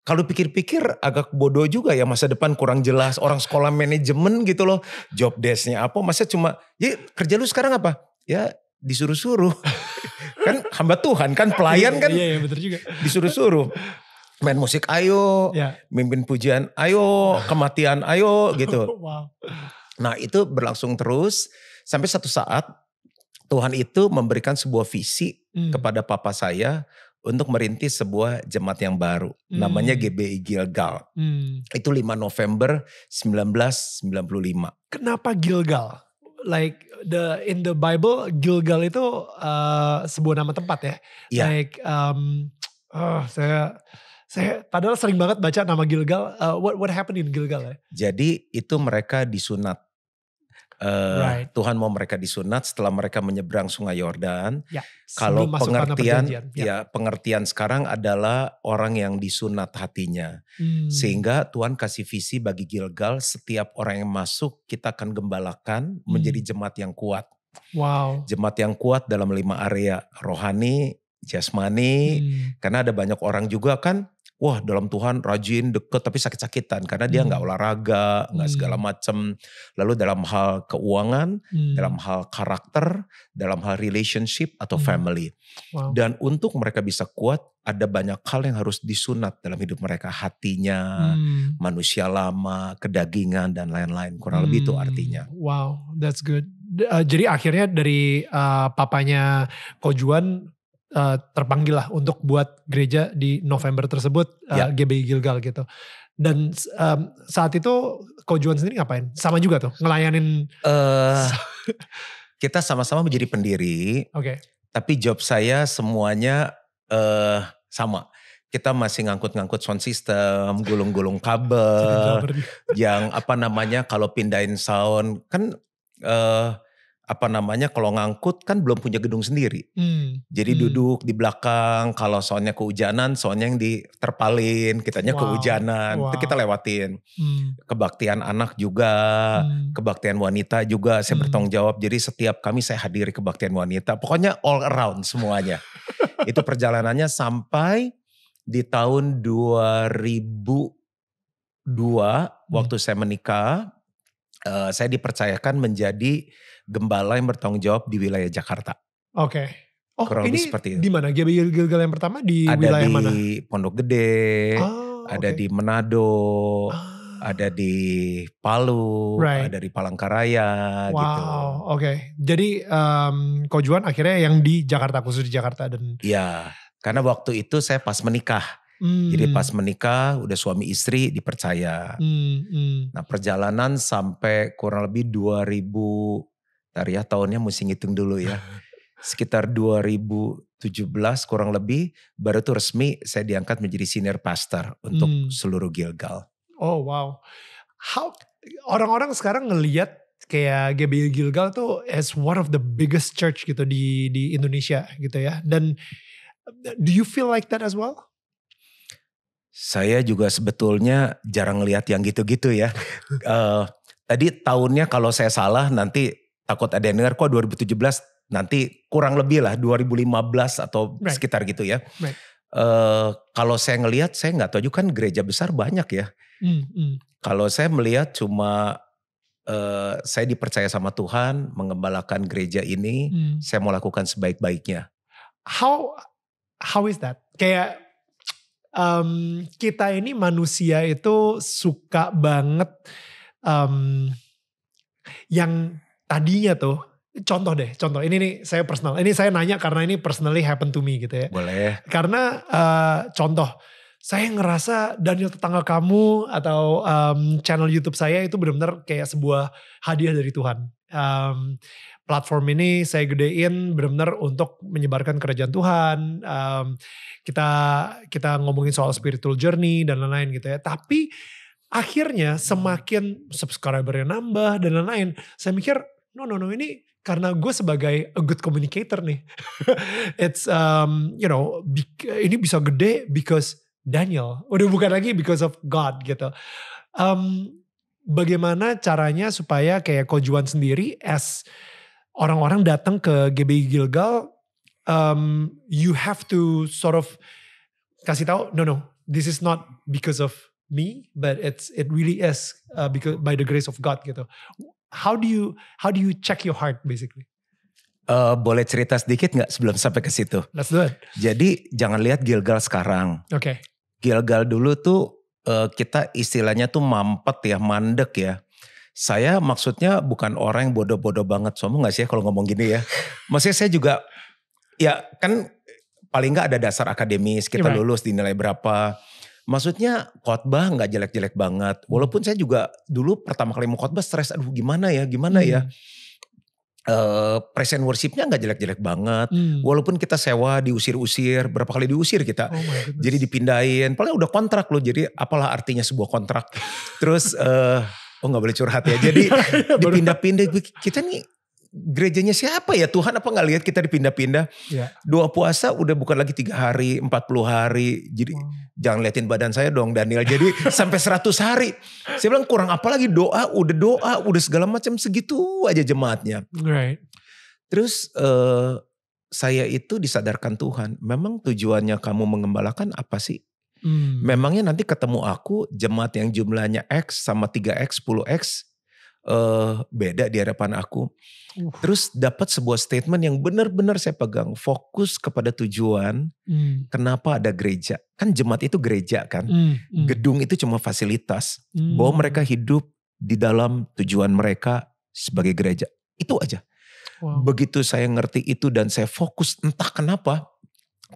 Kalau pikir-pikir agak bodoh juga ya masa depan kurang jelas orang sekolah manajemen gitu loh job desknya apa masa cuma ya kerja lu sekarang apa ya disuruh-suruh kan hamba Tuhan kan pelayan iya, kan iya, iya, betul juga. disuruh-suruh main musik ayo ya. mimpin pujian ayo kematian ayo gitu wow. nah itu berlangsung terus sampai satu saat Tuhan itu memberikan sebuah visi hmm. kepada papa saya untuk merintis sebuah jemaat yang baru hmm. namanya GBI Gilgal. Hmm. Itu 5 November 1995. Kenapa Gilgal? like the in the Bible Gilgal itu uh, sebuah nama tempat ya. Yeah. Like um, oh, saya saya padahal sering banget baca nama Gilgal. Uh, what what happened in Gilgal ya? Jadi itu mereka disunat uh, right. Tuhan mau mereka disunat setelah mereka menyeberang Sungai Yordan. Ya, Kalau pengertian ya. ya pengertian sekarang adalah orang yang disunat hatinya. Hmm. Sehingga Tuhan kasih visi bagi Gilgal setiap orang yang masuk kita akan gembalakan hmm. menjadi jemaat yang kuat. Wow. Jemaat yang kuat dalam lima area rohani, jasmani, hmm. karena ada banyak orang juga kan wah dalam Tuhan rajin deket tapi sakit-sakitan karena dia hmm. nggak hmm. olahraga nggak hmm. segala macem lalu dalam hal keuangan hmm. dalam hal karakter dalam hal relationship atau hmm. family wow. dan untuk mereka bisa kuat ada banyak hal yang harus disunat dalam hidup mereka hatinya hmm. manusia lama kedagingan dan lain-lain kurang hmm. lebih itu artinya hmm. wow that's good uh, jadi akhirnya dari uh, papanya Kojuan uh, terpanggil lah untuk buat gereja di November tersebut uh, eh, yeah. GBI Gilgal gitu. Dan um, saat itu Kojuan sendiri ngapain? Sama juga tuh ngelayanin. Uh, kita sama-sama menjadi pendiri. Oke. Okay. Tapi job saya semuanya uh, sama. Kita masih ngangkut-ngangkut sound system, gulung-gulung kabel, yang apa namanya kalau pindahin sound kan. Uh, apa namanya kalau ngangkut kan belum punya gedung sendiri. Hmm. Jadi hmm. duduk di belakang kalau soalnya kehujanan, soalnya yang diterpalin, kitanya wow. kehujanan, wow. itu kita lewatin. Hmm. Kebaktian anak juga, hmm. kebaktian wanita juga saya hmm. bertanggung jawab. Jadi setiap kami saya hadiri kebaktian wanita. Pokoknya all around semuanya. itu perjalanannya sampai di tahun 2002 hmm. waktu saya menikah, uh, saya dipercayakan menjadi gembala yang bertanggung jawab di wilayah Jakarta. Oke. Okay. Oh, Kurang ini seperti itu. di mana? gil Gilgal yang pertama di ada wilayah di mana? Ada di Pondok Gede, oh, ada okay. di Manado, ah. ada di Palu, right. ada di Palangkaraya gitu. wow, gitu. oke. Okay. Jadi um, mmm, Kojuan akhirnya yang di Jakarta khusus di Jakarta dan Iya, karena waktu itu saya pas menikah. Hmm. Jadi pas hmm. menikah udah suami istri dipercaya. Hmm, hmm. Nah perjalanan sampai kurang lebih 2000 Ntar ya tahunnya mesti ngitung dulu ya. Sekitar 2017 kurang lebih baru tuh resmi saya diangkat menjadi senior pastor untuk hmm. seluruh Gilgal. Oh wow. How orang-orang sekarang ngelihat kayak GBI Gilgal tuh as one of the biggest church gitu di di Indonesia gitu ya. Dan do you feel like that as well? Saya juga sebetulnya jarang lihat yang gitu-gitu ya. uh, tadi tahunnya kalau saya salah nanti takut ada yang dengar kok 2017 nanti kurang lebih lah 2015 atau right. sekitar gitu ya. Right. Uh, kalau saya ngelihat saya nggak tahu juga kan gereja besar banyak ya. Mm, mm. Kalau saya melihat cuma uh, saya dipercaya sama Tuhan mengembalakan gereja ini, Hmm. saya mau lakukan sebaik-baiknya. How how is that? Kayak um, kita ini manusia itu suka banget um, yang tadinya tuh contoh deh contoh ini nih saya personal ini saya nanya karena ini personally happen to me gitu ya boleh karena uh, contoh saya ngerasa Daniel tetangga kamu atau um, channel YouTube saya itu benar-benar kayak sebuah hadiah dari Tuhan. Um, platform ini saya gedein benar-benar untuk menyebarkan kerajaan Tuhan. Um, kita kita ngomongin soal spiritual journey dan lain-lain gitu ya. Tapi akhirnya semakin subscribernya nambah dan lain-lain. Saya mikir no no no ini karena gue sebagai a good communicator nih it's um, you know ini bisa gede because Daniel udah bukan lagi because of God gitu um, bagaimana caranya supaya kayak kojuan sendiri as orang-orang datang ke GB Gilgal um, you have to sort of kasih tahu no no this is not because of me but it's it really is uh, because by the grace of God gitu how do you how do you check your heart basically? Uh, boleh cerita sedikit nggak sebelum sampai ke situ? Let's do it. Jadi jangan lihat Gilgal sekarang. Oke. Okay. Gilgal dulu tuh uh, kita istilahnya tuh mampet ya, mandek ya. Saya maksudnya bukan orang yang bodoh-bodoh banget, sombong nggak sih ya kalau ngomong gini ya. Maksudnya saya juga, ya kan paling nggak ada dasar akademis, kita right. lulus dinilai berapa Maksudnya khotbah nggak jelek-jelek banget. Hmm. Walaupun saya juga dulu pertama kali mau khotbah stres, aduh gimana ya, gimana ya? hmm. ya. Uh, present worshipnya nggak jelek-jelek banget, hmm. walaupun kita sewa diusir-usir, berapa kali diusir kita, oh jadi dipindahin, paling udah kontrak loh, jadi apalah artinya sebuah kontrak, terus uh, oh nggak boleh curhat ya, jadi iya, iya, dipindah-pindah, kita nih gerejanya siapa ya Tuhan apa nggak lihat kita dipindah-pindah, ya. doa puasa udah bukan lagi tiga hari, 40 hari, jadi wow oh jangan liatin badan saya dong Daniel. Jadi sampai 100 hari. Saya bilang kurang apa lagi doa, udah doa, udah segala macam segitu aja jemaatnya. Right. Terus uh, saya itu disadarkan Tuhan, memang tujuannya kamu mengembalakan apa sih? Hmm. Memangnya nanti ketemu aku jemaat yang jumlahnya X sama 3X, 10X uh, beda di hadapan aku. Uh. Terus dapat sebuah statement yang benar-benar saya pegang, fokus kepada tujuan. Hmm. Kenapa ada gereja? Kan jemaat itu gereja kan. Hmm. Hmm. Gedung itu cuma fasilitas hmm. bahwa mereka hidup di dalam tujuan mereka sebagai gereja. Itu aja. Wow. Begitu saya ngerti itu dan saya fokus entah kenapa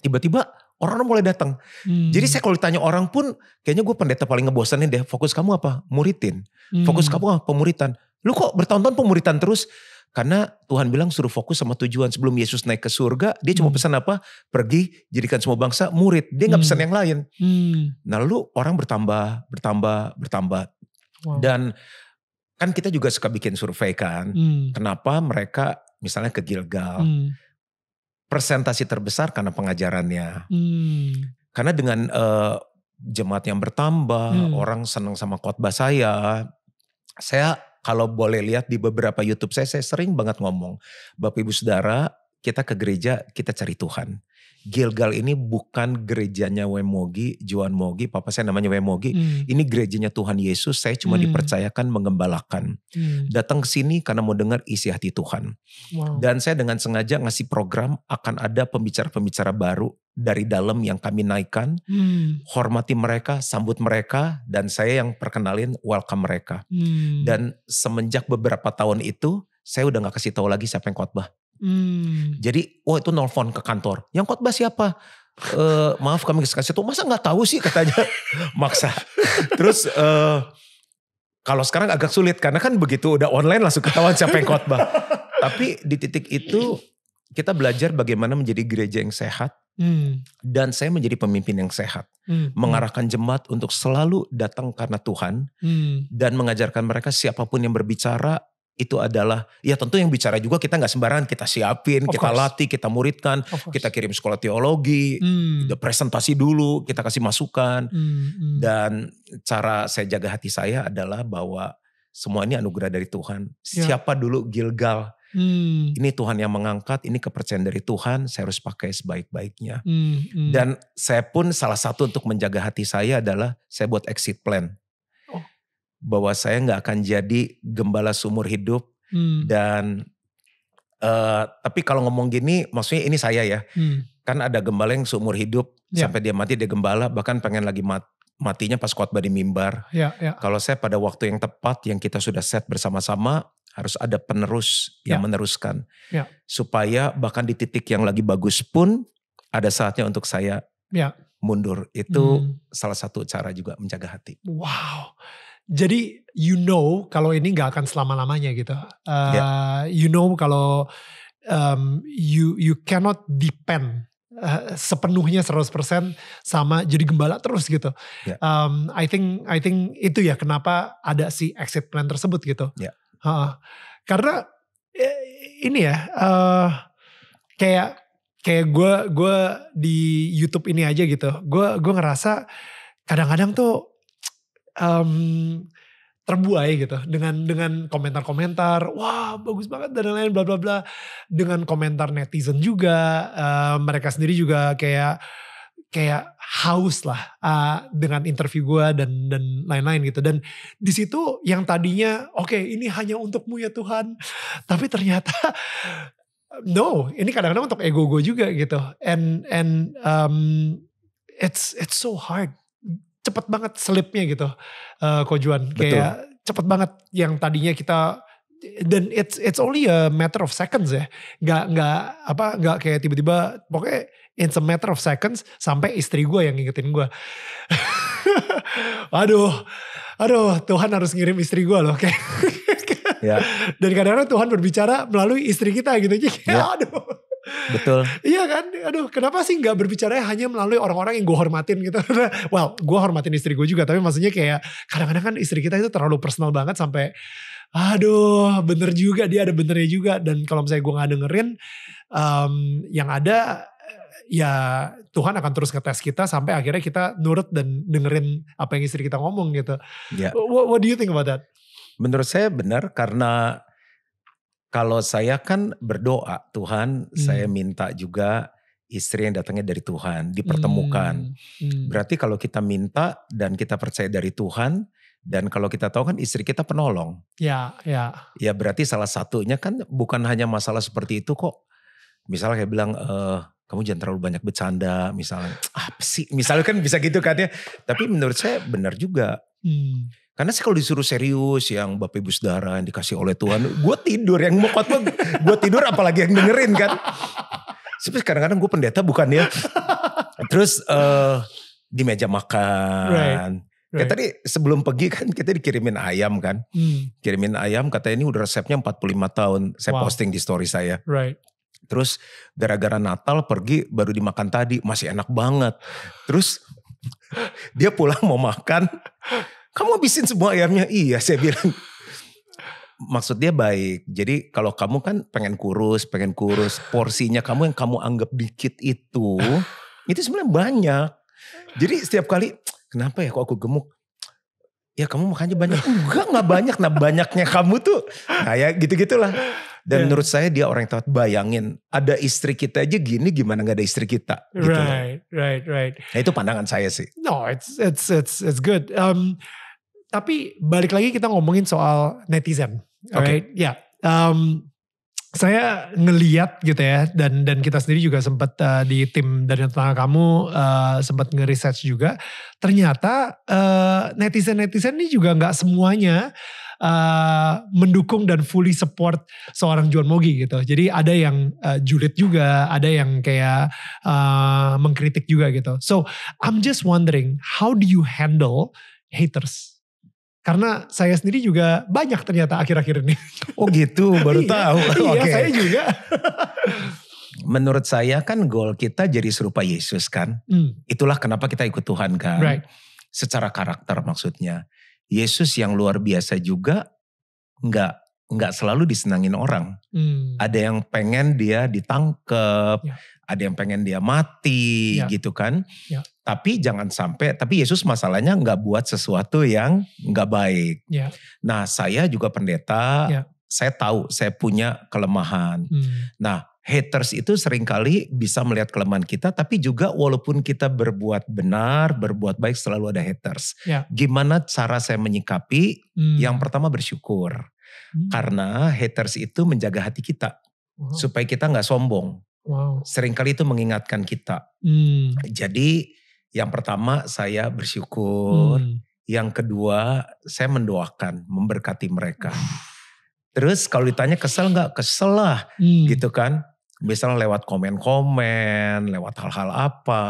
tiba-tiba orang orang mulai datang. Hmm. Jadi saya kalau ditanya orang pun kayaknya gue pendeta paling ngebosanin deh. Fokus kamu apa? Muridin. Hmm. Fokus kamu apa? Pemuritan. Lu kok bertonton pemuritan terus? Karena Tuhan bilang suruh fokus sama tujuan sebelum Yesus naik ke surga, dia cuma hmm. pesan apa? Pergi jadikan semua bangsa murid. Dia nggak hmm. pesan yang lain. Hmm. Nah lalu orang bertambah, bertambah, bertambah. Wow. Dan kan kita juga suka bikin survei kan. Hmm. Kenapa mereka misalnya ke Gilgal? Hmm. Persentasi terbesar karena pengajarannya. Hmm. Karena dengan uh, jemaat yang bertambah, hmm. orang senang sama khotbah saya. Saya kalau boleh lihat di beberapa YouTube saya, saya sering banget ngomong, Bapak Ibu Saudara, kita ke gereja, kita cari Tuhan. Gilgal ini bukan gerejanya Wemogi, Juan Mogi, papa saya namanya Wemogi. Hmm. Ini gerejanya Tuhan Yesus, saya cuma hmm. dipercayakan mengembalakan. Hmm. Datang ke sini karena mau dengar isi hati Tuhan. Wow. Dan saya dengan sengaja ngasih program akan ada pembicara-pembicara baru dari dalam yang kami naikkan. Hmm. Hormati mereka, sambut mereka, dan saya yang perkenalin welcome mereka. Hmm. Dan semenjak beberapa tahun itu, saya udah gak kasih tahu lagi siapa yang khotbah. Hmm. Jadi, oh itu nelfon ke kantor. Yang khotbah siapa? uh, maaf kami kasih tuh Masa nggak tahu sih katanya? Maksa. Terus... Uh, kalau sekarang agak sulit karena kan begitu udah online langsung ketahuan siapa yang khotbah. Tapi di titik itu kita belajar bagaimana menjadi gereja yang sehat Hmm. Dan saya menjadi pemimpin yang sehat, hmm. mengarahkan jemaat untuk selalu datang karena Tuhan hmm. dan mengajarkan mereka siapapun yang berbicara itu adalah ya tentu yang bicara juga kita nggak sembarangan kita siapin of kita course. latih kita muridkan kita kirim sekolah teologi hmm. Kita presentasi dulu kita kasih masukan hmm, hmm. dan cara saya jaga hati saya adalah bahwa semua ini anugerah dari Tuhan yeah. siapa dulu Gilgal Hmm. Ini Tuhan yang mengangkat, ini kepercayaan dari Tuhan, saya harus pakai sebaik-baiknya. Hmm. Hmm. Dan saya pun salah satu untuk menjaga hati saya adalah saya buat exit plan. Oh. Bahwa saya nggak akan jadi gembala sumur hidup hmm. dan uh, tapi kalau ngomong gini maksudnya ini saya ya. Hmm. Kan ada gembala yang seumur hidup yeah. sampai dia mati dia gembala bahkan pengen lagi mati matinya pas kuat di mimbar. Ya, ya. Kalau saya pada waktu yang tepat yang kita sudah set bersama-sama, harus ada penerus yang ya. meneruskan yeah. supaya bahkan di titik yang lagi bagus pun ada saatnya untuk saya yeah. mundur itu mm. salah satu cara juga menjaga hati wow jadi you know kalau ini nggak akan selama lamanya gitu uh, ya. eh, yeah. you know kalau um, you you cannot depend Uh, sepenuhnya 100% sama jadi gembala terus gitu. Yeah. Ya. Um, I think I think itu ya kenapa ada si exit plan tersebut gitu. Yeah. Uh, karena eh, ini ya uh, kayak kayak gue gue di YouTube ini aja gitu. Gue gue ngerasa kadang-kadang tuh um, terbuai gitu dengan dengan komentar-komentar wah bagus banget dan lain-lain bla bla bla dengan komentar netizen juga uh, mereka sendiri juga kayak kayak haus lah uh, dengan interview gue dan dan lain-lain gitu dan di situ yang tadinya oke okay, ini hanya untukmu ya Tuhan tapi ternyata no ini kadang-kadang untuk ego gue juga gitu and and um, it's it's so hard cepet banget slipnya gitu uh, eh, kojuan kayak cepet banget yang tadinya kita dan it's it's only a matter of seconds ya nggak nggak apa nggak kayak tiba-tiba pokoknya In a matter of seconds sampai istri gue yang ngingetin gue aduh aduh Tuhan harus ngirim istri gue loh kayak yeah. dan kadang-kadang Tuhan berbicara melalui istri kita gitu aja kayak yeah. aduh Betul. Iya kan? Aduh, kenapa sih nggak berbicara hanya melalui orang-orang yang gue hormatin gitu? well, gue hormatin istri gue juga, tapi maksudnya kayak kadang-kadang kan istri kita itu terlalu personal banget sampai aduh bener juga dia ada benernya juga dan kalau misalnya gue nggak dengerin um, yang ada ya Tuhan akan terus ngetes kita sampai akhirnya kita nurut dan dengerin apa yang istri kita ngomong gitu. Ya. What, what do you think about that? Menurut saya benar karena kalau saya kan berdoa Tuhan, hmm. saya minta juga istri yang datangnya dari Tuhan dipertemukan. Hmm. Hmm. Berarti kalau kita minta dan kita percaya dari Tuhan, dan kalau kita tahu kan istri kita penolong. Ya, ya. Ya berarti salah satunya kan bukan hanya masalah seperti itu kok misalnya kayak bilang eh kamu jangan terlalu banyak bercanda misalnya apa sih misalnya kan bisa gitu katanya. tapi menurut saya benar juga hmm. Karena sih kalau disuruh serius yang Bapak Ibu Saudara yang dikasih oleh Tuhan, gue tidur yang mau khotbah gue tidur apalagi yang dengerin kan. tapi kadang-kadang gue pendeta bukan ya. Terus uh, di meja makan. Right. Right. Kayak tadi sebelum pergi kan kita dikirimin ayam kan. Hmm. Kirimin ayam katanya ini udah resepnya 45 tahun. Saya wow. posting di story saya. Right. Terus gara-gara Natal pergi baru dimakan tadi masih enak banget. Terus dia pulang mau makan, kamu habisin semua ayamnya. Iya saya bilang maksud dia baik. Jadi kalau kamu kan pengen kurus, pengen kurus, porsinya kamu yang kamu anggap dikit itu, itu sebenarnya banyak. Jadi setiap kali, kenapa ya kok aku gemuk? ya kamu makannya banyak. Enggak, nggak banyak. Nah banyaknya kamu tuh, nah ya gitu-gitulah. Dan yeah. menurut saya dia orang yang tahu bayangin ada istri kita aja gini gimana nggak ada istri kita. Gitu right, lah. right, right. Nah, itu pandangan saya sih. No, it's it's it's it's good. Um, tapi balik lagi kita ngomongin soal netizen, okay. right Ya, yeah. um, saya ngeliat gitu ya dan dan kita sendiri juga sempat uh, eh, di tim dari tetangga kamu uh, eh, sempat ngeresearch juga ternyata uh, eh, netizen netizen ini juga nggak semuanya uh, mendukung dan fully support seorang Juan Mogi gitu jadi ada yang uh, julid juga ada yang kayak uh, mengkritik juga gitu so I'm just wondering how do you handle haters karena saya sendiri juga banyak ternyata akhir-akhir ini. Oh gitu, baru iya. tahu. Iya, okay. saya juga. Menurut saya kan goal kita jadi serupa Yesus kan. Hmm. Itulah kenapa kita ikut Tuhan kan. Right. Secara karakter maksudnya. Yesus yang luar biasa juga nggak nggak selalu disenangin orang. Hmm. Ada yang pengen dia ditangkep, yeah. ada yang pengen dia mati yeah. gitu kan. Yeah. Tapi jangan sampai, tapi Yesus masalahnya nggak buat sesuatu yang nggak baik. Yeah. Nah saya juga pendeta, yeah. saya tahu saya punya kelemahan. Hmm. Nah haters itu seringkali bisa melihat kelemahan kita, tapi juga walaupun kita berbuat benar, berbuat baik selalu ada haters. yeah. Gimana cara saya menyikapi? Hmm. Yang pertama bersyukur. Hmm. Karena haters itu menjaga hati kita. Wow. Supaya kita nggak sombong. Wow. Seringkali itu mengingatkan kita. Hmm. Jadi yang pertama saya bersyukur. Hmm. Yang kedua saya mendoakan, memberkati mereka. Terus kalau ditanya kesel nggak? Kesel lah hmm. gitu kan. Misalnya lewat komen-komen, lewat hal-hal apa.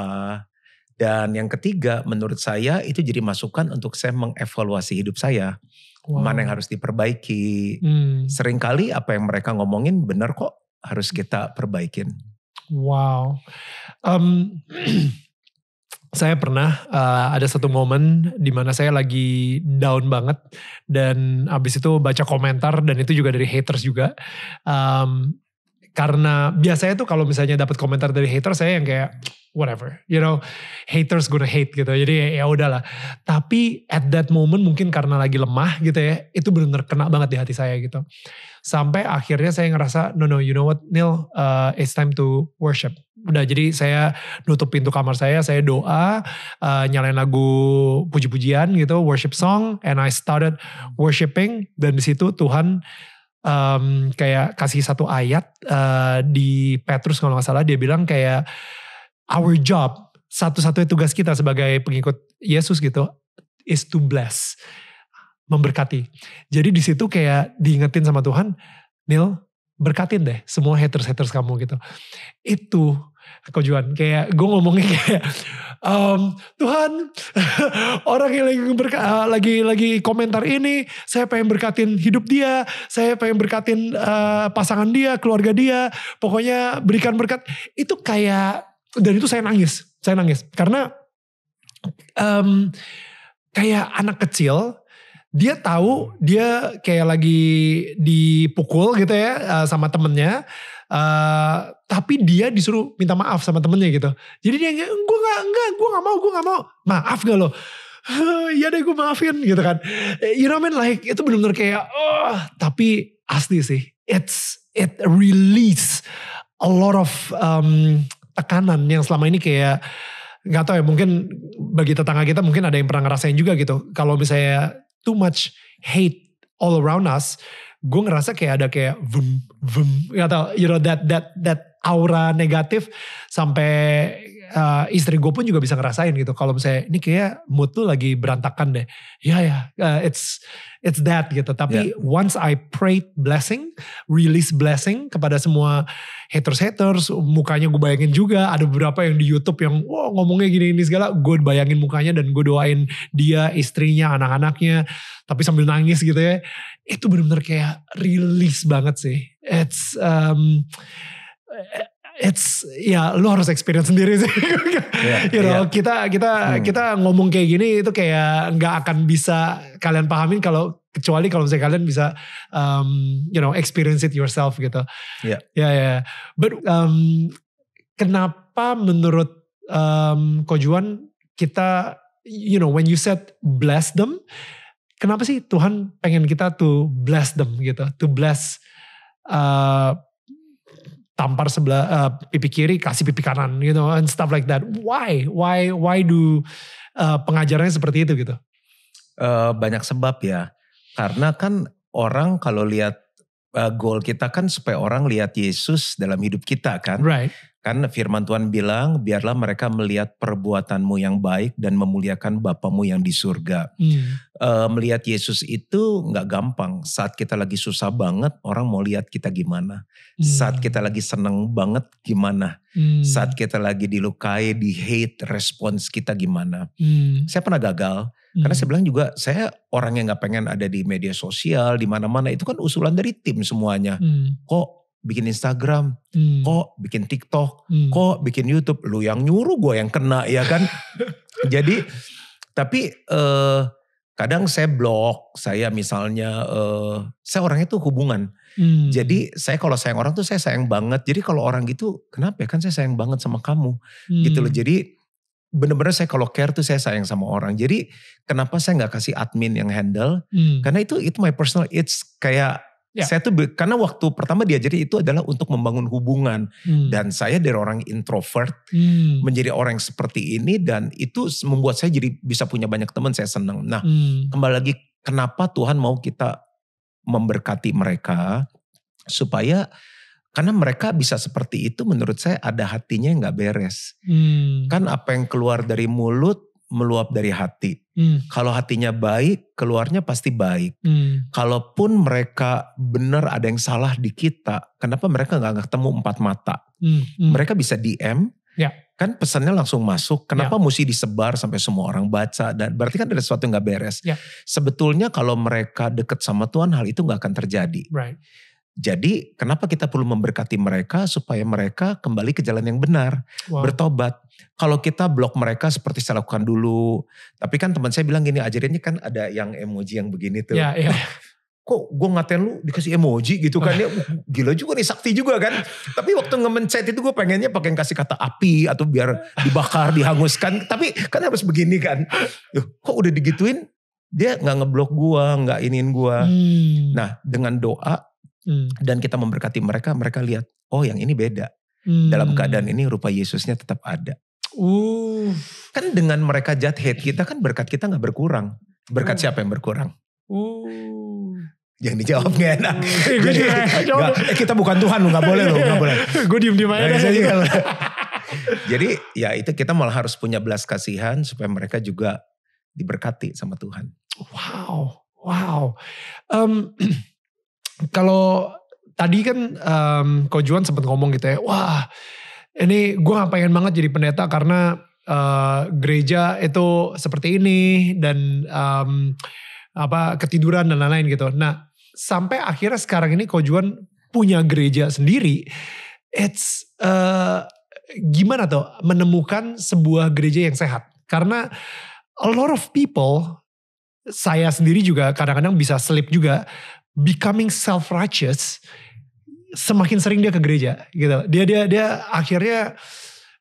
Dan yang ketiga menurut saya itu jadi masukan untuk saya mengevaluasi hidup saya. Wow. Mana yang harus diperbaiki. Hmm. Seringkali apa yang mereka ngomongin benar kok harus kita perbaikin. Wow. Um, saya pernah uh, ada satu momen di mana saya lagi down banget dan abis itu baca komentar dan itu juga dari haters juga um, karena biasanya tuh kalau misalnya dapat komentar dari haters saya yang kayak whatever you know haters gonna hate gitu jadi ya, ya udahlah tapi at that moment mungkin karena lagi lemah gitu ya itu benar-benar kena banget di hati saya gitu sampai akhirnya saya ngerasa no no you know what Neil uh, it's time to worship udah jadi saya nutup pintu kamar saya saya doa uh, nyalain lagu puji-pujian gitu worship song and I started worshiping dan disitu Tuhan um, kayak kasih satu ayat uh, di Petrus kalau nggak salah dia bilang kayak our job satu-satunya tugas kita sebagai pengikut Yesus gitu is to bless memberkati jadi disitu kayak diingetin sama Tuhan Neil berkatin deh semua haters haters kamu gitu itu aku Juan kayak gue ngomongnya kayak um, Tuhan orang yang lagi berka, uh, lagi lagi komentar ini saya pengen berkatin hidup dia saya pengen berkatin uh, pasangan dia keluarga dia pokoknya berikan berkat itu kayak dan itu saya nangis saya nangis karena um, kayak anak kecil dia tahu dia kayak lagi dipukul gitu ya eh, sama temennya Uh, tapi dia disuruh minta maaf sama temennya gitu. Jadi dia gue nggak nggak gue nggak mau gue nggak mau maaf gak lo? Eh, iya deh gue maafin gitu kan. Eh, you know I man like itu benar-benar kayak oh, tapi asli sih. It's it release a lot of um, tekanan yang selama ini kayak nggak tahu ya mungkin bagi tetangga kita mungkin ada yang pernah ngerasain juga gitu. Kalau misalnya too much hate all around us gue ngerasa kayak ada kayak vum vum ya tau you know that that that aura negatif sampai uh, istri gue pun juga bisa ngerasain gitu. Kalau misalnya ini kayak mood tuh lagi berantakan deh. Ya yeah, ya, uh, it's it's that gitu. Tapi yeah. once I prayed blessing, release blessing kepada semua haters-haters, mukanya gue bayangin juga. Ada beberapa yang di YouTube yang wow, ngomongnya gini ini segala, gue bayangin mukanya dan gue doain dia, istrinya, anak-anaknya. Tapi sambil nangis gitu ya. Itu benar-benar kayak release banget sih. It's um, it's ya lu harus experience sendiri sih. yeah, you know, yeah. kita kita hmm. kita ngomong kayak gini itu kayak nggak akan bisa kalian pahamin kalau kecuali kalau misalnya kalian bisa um, you know experience it yourself gitu. Ya. Yeah. Ya ya. But um, kenapa menurut um, Kojuan kita you know when you said bless them kenapa sih Tuhan pengen kita to bless them gitu to bless uh, tampar sebelah uh, pipi kiri kasih pipi kanan you know, and stuff like that why why why do uh, pengajarannya seperti itu gitu uh, banyak sebab ya karena kan orang kalau lihat uh, goal kita kan supaya orang lihat Yesus dalam hidup kita kan right Kan firman Tuhan bilang, biarlah mereka melihat perbuatanmu yang baik dan memuliakan Bapamu yang di surga. Hmm. E, melihat Yesus itu nggak gampang. Saat kita lagi susah banget, orang mau lihat kita gimana. Hmm. Saat kita lagi seneng banget, gimana. Hmm. Saat kita lagi dilukai, di hate, respons kita gimana. Hmm. Saya pernah gagal. Hmm. Karena saya bilang juga, saya orang yang gak pengen ada di media sosial, di mana-mana. Itu kan usulan dari tim semuanya. Hmm. Kok bikin Instagram, hmm. kok bikin TikTok, hmm. kok bikin YouTube, lu yang nyuruh gue yang kena ya kan. Jadi tapi eh, kadang saya blok, saya misalnya eh, saya orangnya tuh hubungan. Hmm. Jadi saya kalau sayang orang tuh saya sayang banget. Jadi kalau orang gitu kenapa ya kan saya sayang banget sama kamu hmm. gitu loh. Hmm. Jadi bener-bener saya kalau care tuh saya sayang sama orang. Jadi kenapa saya nggak kasih admin yang handle? Hmm. Karena itu itu my personal it's kayak Ya. Saya tuh karena waktu pertama diajari itu adalah untuk membangun hubungan hmm. dan saya dari orang introvert hmm. menjadi orang yang seperti ini dan itu membuat saya jadi bisa punya banyak teman saya senang. Nah hmm. kembali lagi kenapa Tuhan mau kita memberkati mereka supaya karena mereka bisa seperti itu menurut saya ada hatinya yang gak beres. Hmm. Kan apa yang keluar dari mulut meluap dari hati. Hmm. Kalau hatinya baik, keluarnya pasti baik. Hmm. Kalaupun mereka benar ada yang salah di kita, kenapa mereka nggak ketemu empat mata? Hmm. Hmm. Mereka bisa DM, ya. kan pesannya langsung masuk. Kenapa ya. mesti disebar sampai semua orang baca? Dan berarti kan ada sesuatu yang nggak beres. Ya. Sebetulnya kalau mereka deket sama Tuhan, hal itu nggak akan terjadi. Right. Jadi kenapa kita perlu memberkati mereka supaya mereka kembali ke jalan yang benar, wow. bertobat. Kalau kita blok mereka seperti saya lakukan dulu, tapi kan teman saya bilang gini, ajarinnya kan ada yang emoji yang begini tuh. Yeah, ya, ya. yeah. Kok gue ngatain lu dikasih emoji gitu kan ya gila juga nih sakti juga kan. Tapi waktu ngemencet itu gue pengennya pakai kasih kata api atau biar dibakar dihanguskan. Tapi kan harus begini kan. kok udah digituin dia nggak ngeblok gua, nggak iniin gua. Hmm. Nah dengan doa hmm. dan kita memberkati mereka, mereka lihat, oh yang ini beda. Hmm. Dalam keadaan ini rupa Yesusnya tetap ada. Uh. Kan dengan mereka jat jahat kita kan berkat kita gak berkurang. Berkat uh. siapa yang berkurang? Uh. Yang dijawab gak enak. Uh. gak, eh, kita bukan Tuhan lu gak boleh lu gak boleh. Gue diem-diem aja. Jadi ya itu kita malah harus punya belas kasihan supaya mereka juga diberkati sama Tuhan. Wow, wow. Um, kalau tadi kan um, Kojuan sempat ngomong gitu ya, wah ini gue pengen banget jadi pendeta karena uh, gereja itu seperti ini dan um, apa ketiduran dan lain-lain gitu. Nah sampai akhirnya sekarang ini Kojuan punya gereja sendiri. It's uh, gimana tuh menemukan sebuah gereja yang sehat karena a lot of people saya sendiri juga kadang-kadang bisa slip juga becoming self righteous semakin sering dia ke gereja gitu dia dia dia akhirnya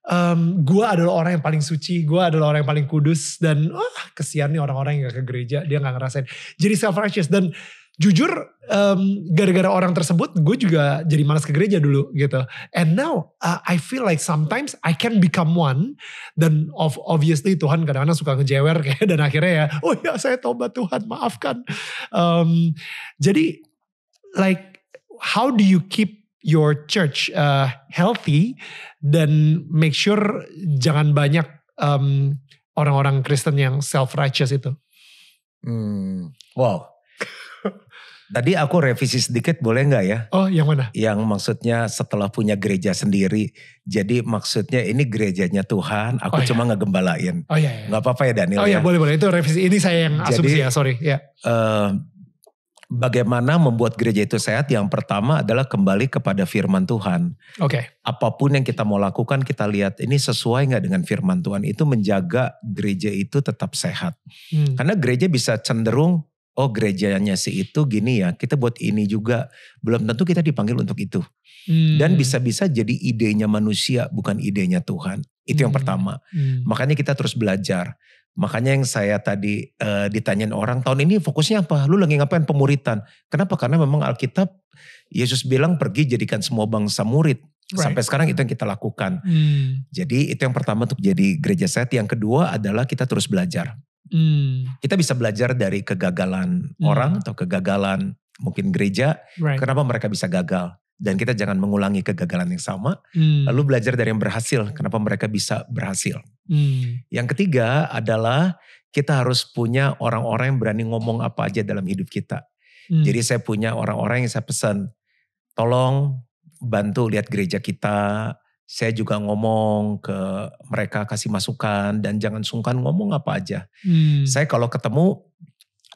um, gue adalah orang yang paling suci gue adalah orang yang paling kudus dan wah kesian nih orang-orang yang gak ke gereja dia nggak ngerasain jadi self righteous dan jujur um, gara-gara orang tersebut gue juga jadi malas ke gereja dulu gitu and now uh, I feel like sometimes I can become one dan of obviously Tuhan kadang-kadang suka ngejewer kayak dan akhirnya ya oh ya saya tobat Tuhan maafkan um, jadi like how do you keep your church uh, healthy dan make sure jangan banyak um, orang-orang Kristen yang self righteous itu. Hmm, wow, Tadi aku revisi sedikit boleh nggak ya? Oh yang mana? Yang maksudnya setelah punya gereja sendiri. Jadi maksudnya ini gerejanya Tuhan. Aku oh, iya. cuma iya. ngegembalain. Oh iya. iya. Gak apa-apa ya Daniel Oh iya ya? boleh boleh itu revisi. Ini saya yang jadi, ya sorry. Ya. Uh, bagaimana membuat gereja itu sehat? Yang pertama adalah kembali kepada firman Tuhan. Oke. Okay. Apapun yang kita mau lakukan, kita lihat ini sesuai nggak dengan firman Tuhan. Itu menjaga gereja itu tetap sehat. Hmm. Karena gereja bisa cenderung oh gerejanya si itu gini ya, kita buat ini juga. Belum tentu kita dipanggil untuk itu. Hmm. Dan bisa-bisa jadi idenya manusia bukan idenya Tuhan. Itu hmm. yang pertama. Hmm. Makanya kita terus belajar. Makanya yang saya tadi uh, ditanyain orang, tahun ini fokusnya apa? Lu lagi ngapain pemuritan? Kenapa? Karena memang Alkitab, Yesus bilang pergi jadikan semua bangsa murid. Right. Sampai sekarang itu yang kita lakukan. Hmm. Jadi itu yang pertama untuk jadi gereja set. Yang kedua adalah kita terus belajar. Hmm. Kita bisa belajar dari kegagalan hmm. orang atau kegagalan mungkin gereja. Right. Kenapa mereka bisa gagal? Dan kita jangan mengulangi kegagalan yang sama. Hmm. Lalu belajar dari yang berhasil. Kenapa mereka bisa berhasil? Hmm. Yang ketiga adalah kita harus punya orang-orang yang berani ngomong apa aja dalam hidup kita. Hmm. Jadi saya punya orang-orang yang saya pesan, tolong bantu lihat gereja kita, saya juga ngomong ke mereka kasih masukan dan jangan sungkan ngomong apa aja. Hmm. Saya kalau ketemu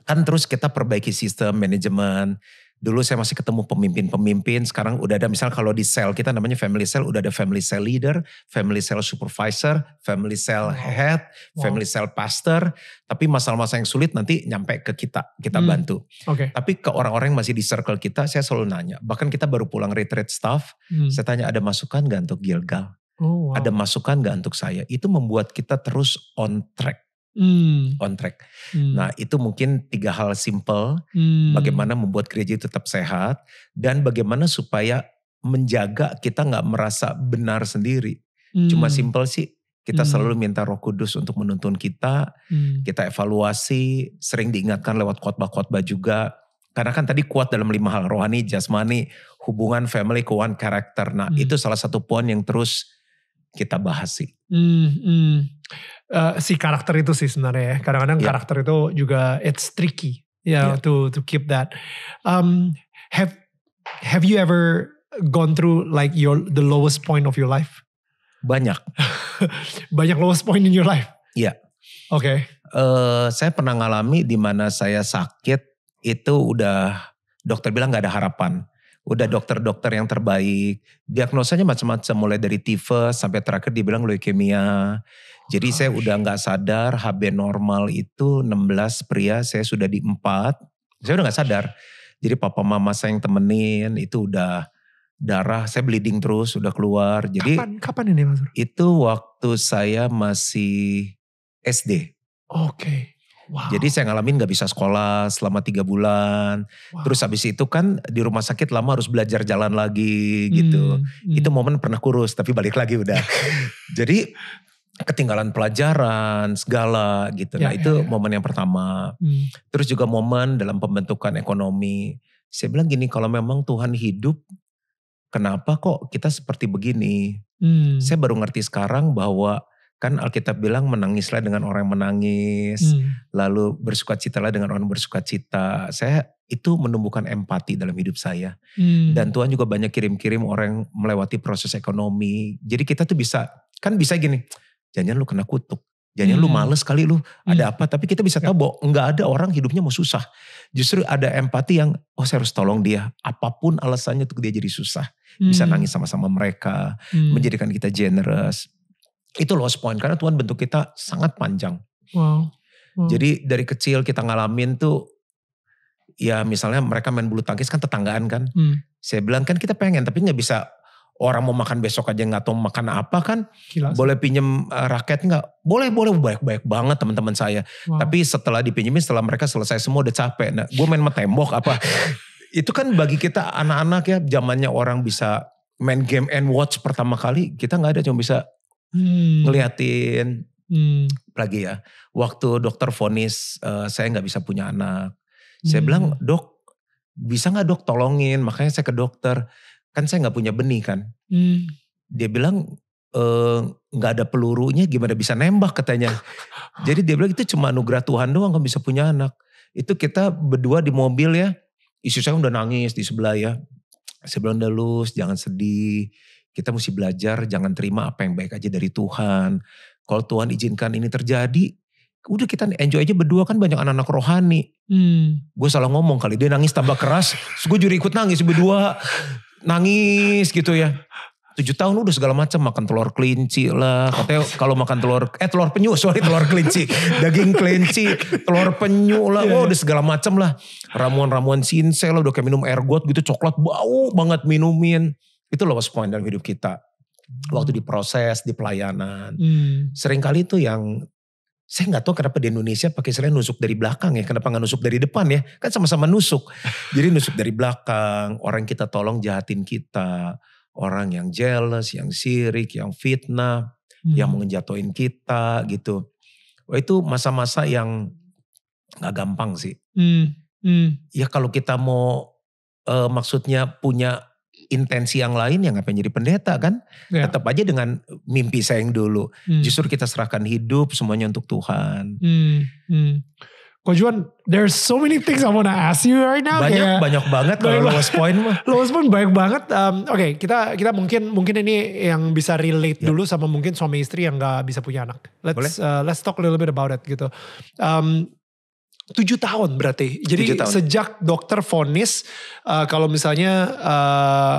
kan terus kita perbaiki sistem manajemen, dulu saya masih ketemu pemimpin-pemimpin, sekarang udah ada misalnya kalau di sel kita namanya family cell, udah ada family cell leader, family cell supervisor, family cell head, wow. family cell pastor, tapi masalah-masalah yang sulit nanti nyampe ke kita, kita hmm. bantu. Okay. Tapi ke orang-orang yang masih di circle kita, saya selalu nanya, bahkan kita baru pulang retreat staff, hmm. saya tanya ada masukan gak untuk Gilgal? Oh, wow. Ada masukan gak untuk saya? Itu membuat kita terus on track Hmm. on track. Hmm. Nah itu mungkin tiga hal simple, Hmm. bagaimana membuat gereja tetap sehat dan bagaimana supaya menjaga kita nggak merasa benar sendiri. Hmm. Cuma simple sih, kita hmm. selalu minta Roh Kudus untuk menuntun kita, hmm. kita evaluasi, sering diingatkan lewat khotbah-khotbah juga. Karena kan tadi kuat dalam lima hal, rohani, jasmani, hubungan, family, keuangan, karakter. Nah hmm. itu salah satu poin yang terus kita bahas sih. Hmm, hmm. Uh, si karakter itu sih sebenarnya ya. Kadang-kadang yeah. karakter itu juga it's tricky ya yeah. to to keep that. Um, have have you ever gone through like your the lowest point of your life? Banyak. Banyak lowest point in your life. Iya. Yeah. Oke. Okay. Uh, saya pernah ngalami di mana saya sakit itu udah dokter bilang gak ada harapan udah dokter-dokter yang terbaik. Diagnosanya macam-macam mulai dari tifus sampai terakhir dibilang leukemia. Oh, Jadi Gosh. saya udah nggak sadar HB normal itu 16 pria, saya sudah di 4. Saya udah nggak sadar. Jadi papa mama saya yang temenin itu udah darah saya bleeding terus udah keluar. Jadi kapan kapan ini Mas? Itu waktu saya masih SD. Oke. Okay. Wow. Jadi saya ngalamin gak bisa sekolah selama tiga bulan. Wow. Terus habis itu kan di rumah sakit lama harus belajar jalan lagi gitu. hmm. hmm. Itu momen pernah kurus tapi balik lagi udah. Jadi ketinggalan pelajaran segala gitu. Ya, nah ya, itu ya. momen yang pertama. Hmm. Terus juga momen dalam pembentukan ekonomi. Saya bilang gini kalau memang Tuhan hidup kenapa kok kita seperti begini. Hmm. Saya baru ngerti sekarang bahwa Kan Alkitab bilang menangislah dengan orang yang menangis, hmm. lalu bersukacitalah dengan orang yang bersukacita. Saya itu menumbuhkan empati dalam hidup saya. Hmm. Dan Tuhan juga banyak kirim-kirim orang yang melewati proses ekonomi. Jadi kita tuh bisa, kan bisa gini, jangan lu kena kutuk. Jangan hmm. lu males kali lu hmm. ada apa. Tapi kita bisa ya. tahu bahwa nggak ada orang hidupnya mau susah. Justru ada empati yang, oh saya harus tolong dia. Apapun alasannya untuk dia jadi susah. Hmm. Bisa nangis sama-sama mereka. Hmm. Menjadikan kita generous. Itu lost point karena Tuhan bentuk kita sangat panjang. Wow. wow. Jadi dari kecil kita ngalamin tuh ya misalnya mereka main bulu tangkis kan tetanggaan kan. Hmm. Saya bilang kan kita pengen tapi nggak bisa orang mau makan besok aja nggak tahu makan apa kan. Gila. Boleh pinjem uh, raket nggak? Boleh boleh baik-baik banget teman-teman saya. Wow. Tapi setelah dipinjemin setelah mereka selesai semua udah capek. Nah gue main tembok apa. Itu kan bagi kita anak-anak ya zamannya orang bisa main game and watch pertama kali kita nggak ada cuma bisa hmm. ngeliatin hmm. lagi ya waktu dokter vonis uh, saya nggak bisa punya anak hmm. saya bilang dok bisa nggak dok tolongin makanya saya ke dokter kan saya nggak punya benih kan hmm. dia bilang eh, nggak e, ada pelurunya gimana bisa nembak katanya jadi dia bilang itu cuma anugerah Tuhan doang nggak bisa punya anak itu kita berdua di mobil ya istri saya udah nangis di sebelah ya saya bilang udah lus jangan sedih kita mesti belajar jangan terima apa yang baik aja dari Tuhan. Kalau Tuhan izinkan ini terjadi, udah kita enjoy aja berdua kan banyak anak-anak rohani. Hmm. Gue salah ngomong kali, dia nangis tambah keras, gue juga ikut nangis berdua. Nangis gitu ya tujuh tahun udah segala macam makan telur kelinci lah katanya kalau makan telur eh telur penyu sorry telur kelinci daging kelinci telur penyu lah yeah. oh, iya. udah segala macam lah ramuan-ramuan sinse lah udah kayak minum got gitu coklat bau banget minumin itu lowest point dalam hidup kita. Hmm. Waktu diproses diproses di pelayanan. Hmm. Seringkali itu yang saya nggak tahu kenapa di Indonesia pakai istilah nusuk dari belakang ya. Kenapa nggak nusuk dari depan ya? Kan sama-sama nusuk. Jadi nusuk dari belakang, orang kita tolong jahatin kita. Orang yang jealous, yang sirik, yang fitnah, hmm. yang mau kita gitu. Wah itu masa-masa yang nggak gampang sih. Hmm. Hmm. Ya kalau kita mau uh, maksudnya punya intensi yang lain yang ngapain jadi pendeta kan? Ya. Tetap aja dengan mimpi saya yang dulu. Hmm. Justru kita serahkan hidup semuanya untuk Tuhan. Hmm. Hmm. Kojuan, there's so many things I wanna ask you right now. Banyak kayak, banyak banget kalau lowest point mah. lowest point banyak banget. Um, Oke, okay, kita kita mungkin mungkin ini yang bisa relate ya. dulu sama mungkin suami istri yang nggak bisa punya anak. Let's Uh, let's talk a little bit about it gitu. Um, Tujuh tahun berarti. Jadi tahun. sejak dokter vonis uh, kalau misalnya uh, eh,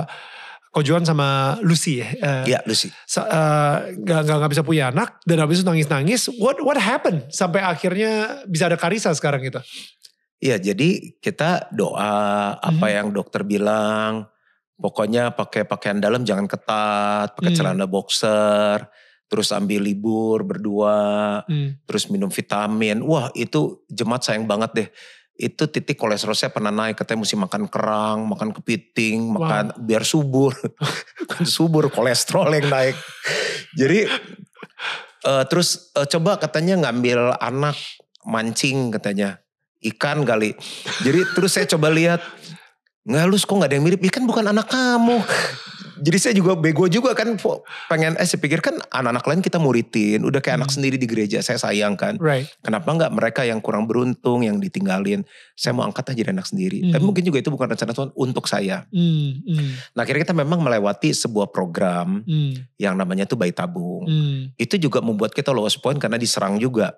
Kojuan sama Lucy ya. Uh, eh, iya yeah, Lucy. Uh, gak, gak, gak bisa punya anak dan habis itu nangis-nangis. What what happened sampai akhirnya bisa ada Karisa sekarang gitu? Iya jadi kita doa apa hmm. yang dokter bilang. Pokoknya pakai pakaian dalam jangan ketat, pakai hmm. celana boxer terus ambil libur berdua, hmm. terus minum vitamin. Wah itu jemaat sayang banget deh. Itu titik kolesterol saya pernah naik, katanya mesti makan kerang, makan kepiting, wow. makan biar subur. kan subur kolesterol yang naik. Jadi uh, terus uh, coba katanya ngambil anak mancing katanya ikan kali. Jadi terus saya coba lihat Nggak lu kok nggak ada yang mirip, ya kan bukan anak kamu. Jadi saya juga bego juga kan pengen eh saya pikir kan anak-anak lain kita muridin, udah kayak hmm. anak sendiri di gereja, saya sayang kan. Right. Kenapa nggak mereka yang kurang beruntung, yang ditinggalin, saya mau angkat aja anak sendiri. Hmm. Tapi mungkin juga itu bukan rencana Tuhan untuk saya. Hmm. Hmm. Nah akhirnya kita memang melewati sebuah program hmm. yang namanya tuh bayi tabung. Hmm. Itu juga membuat kita lowest point karena diserang juga.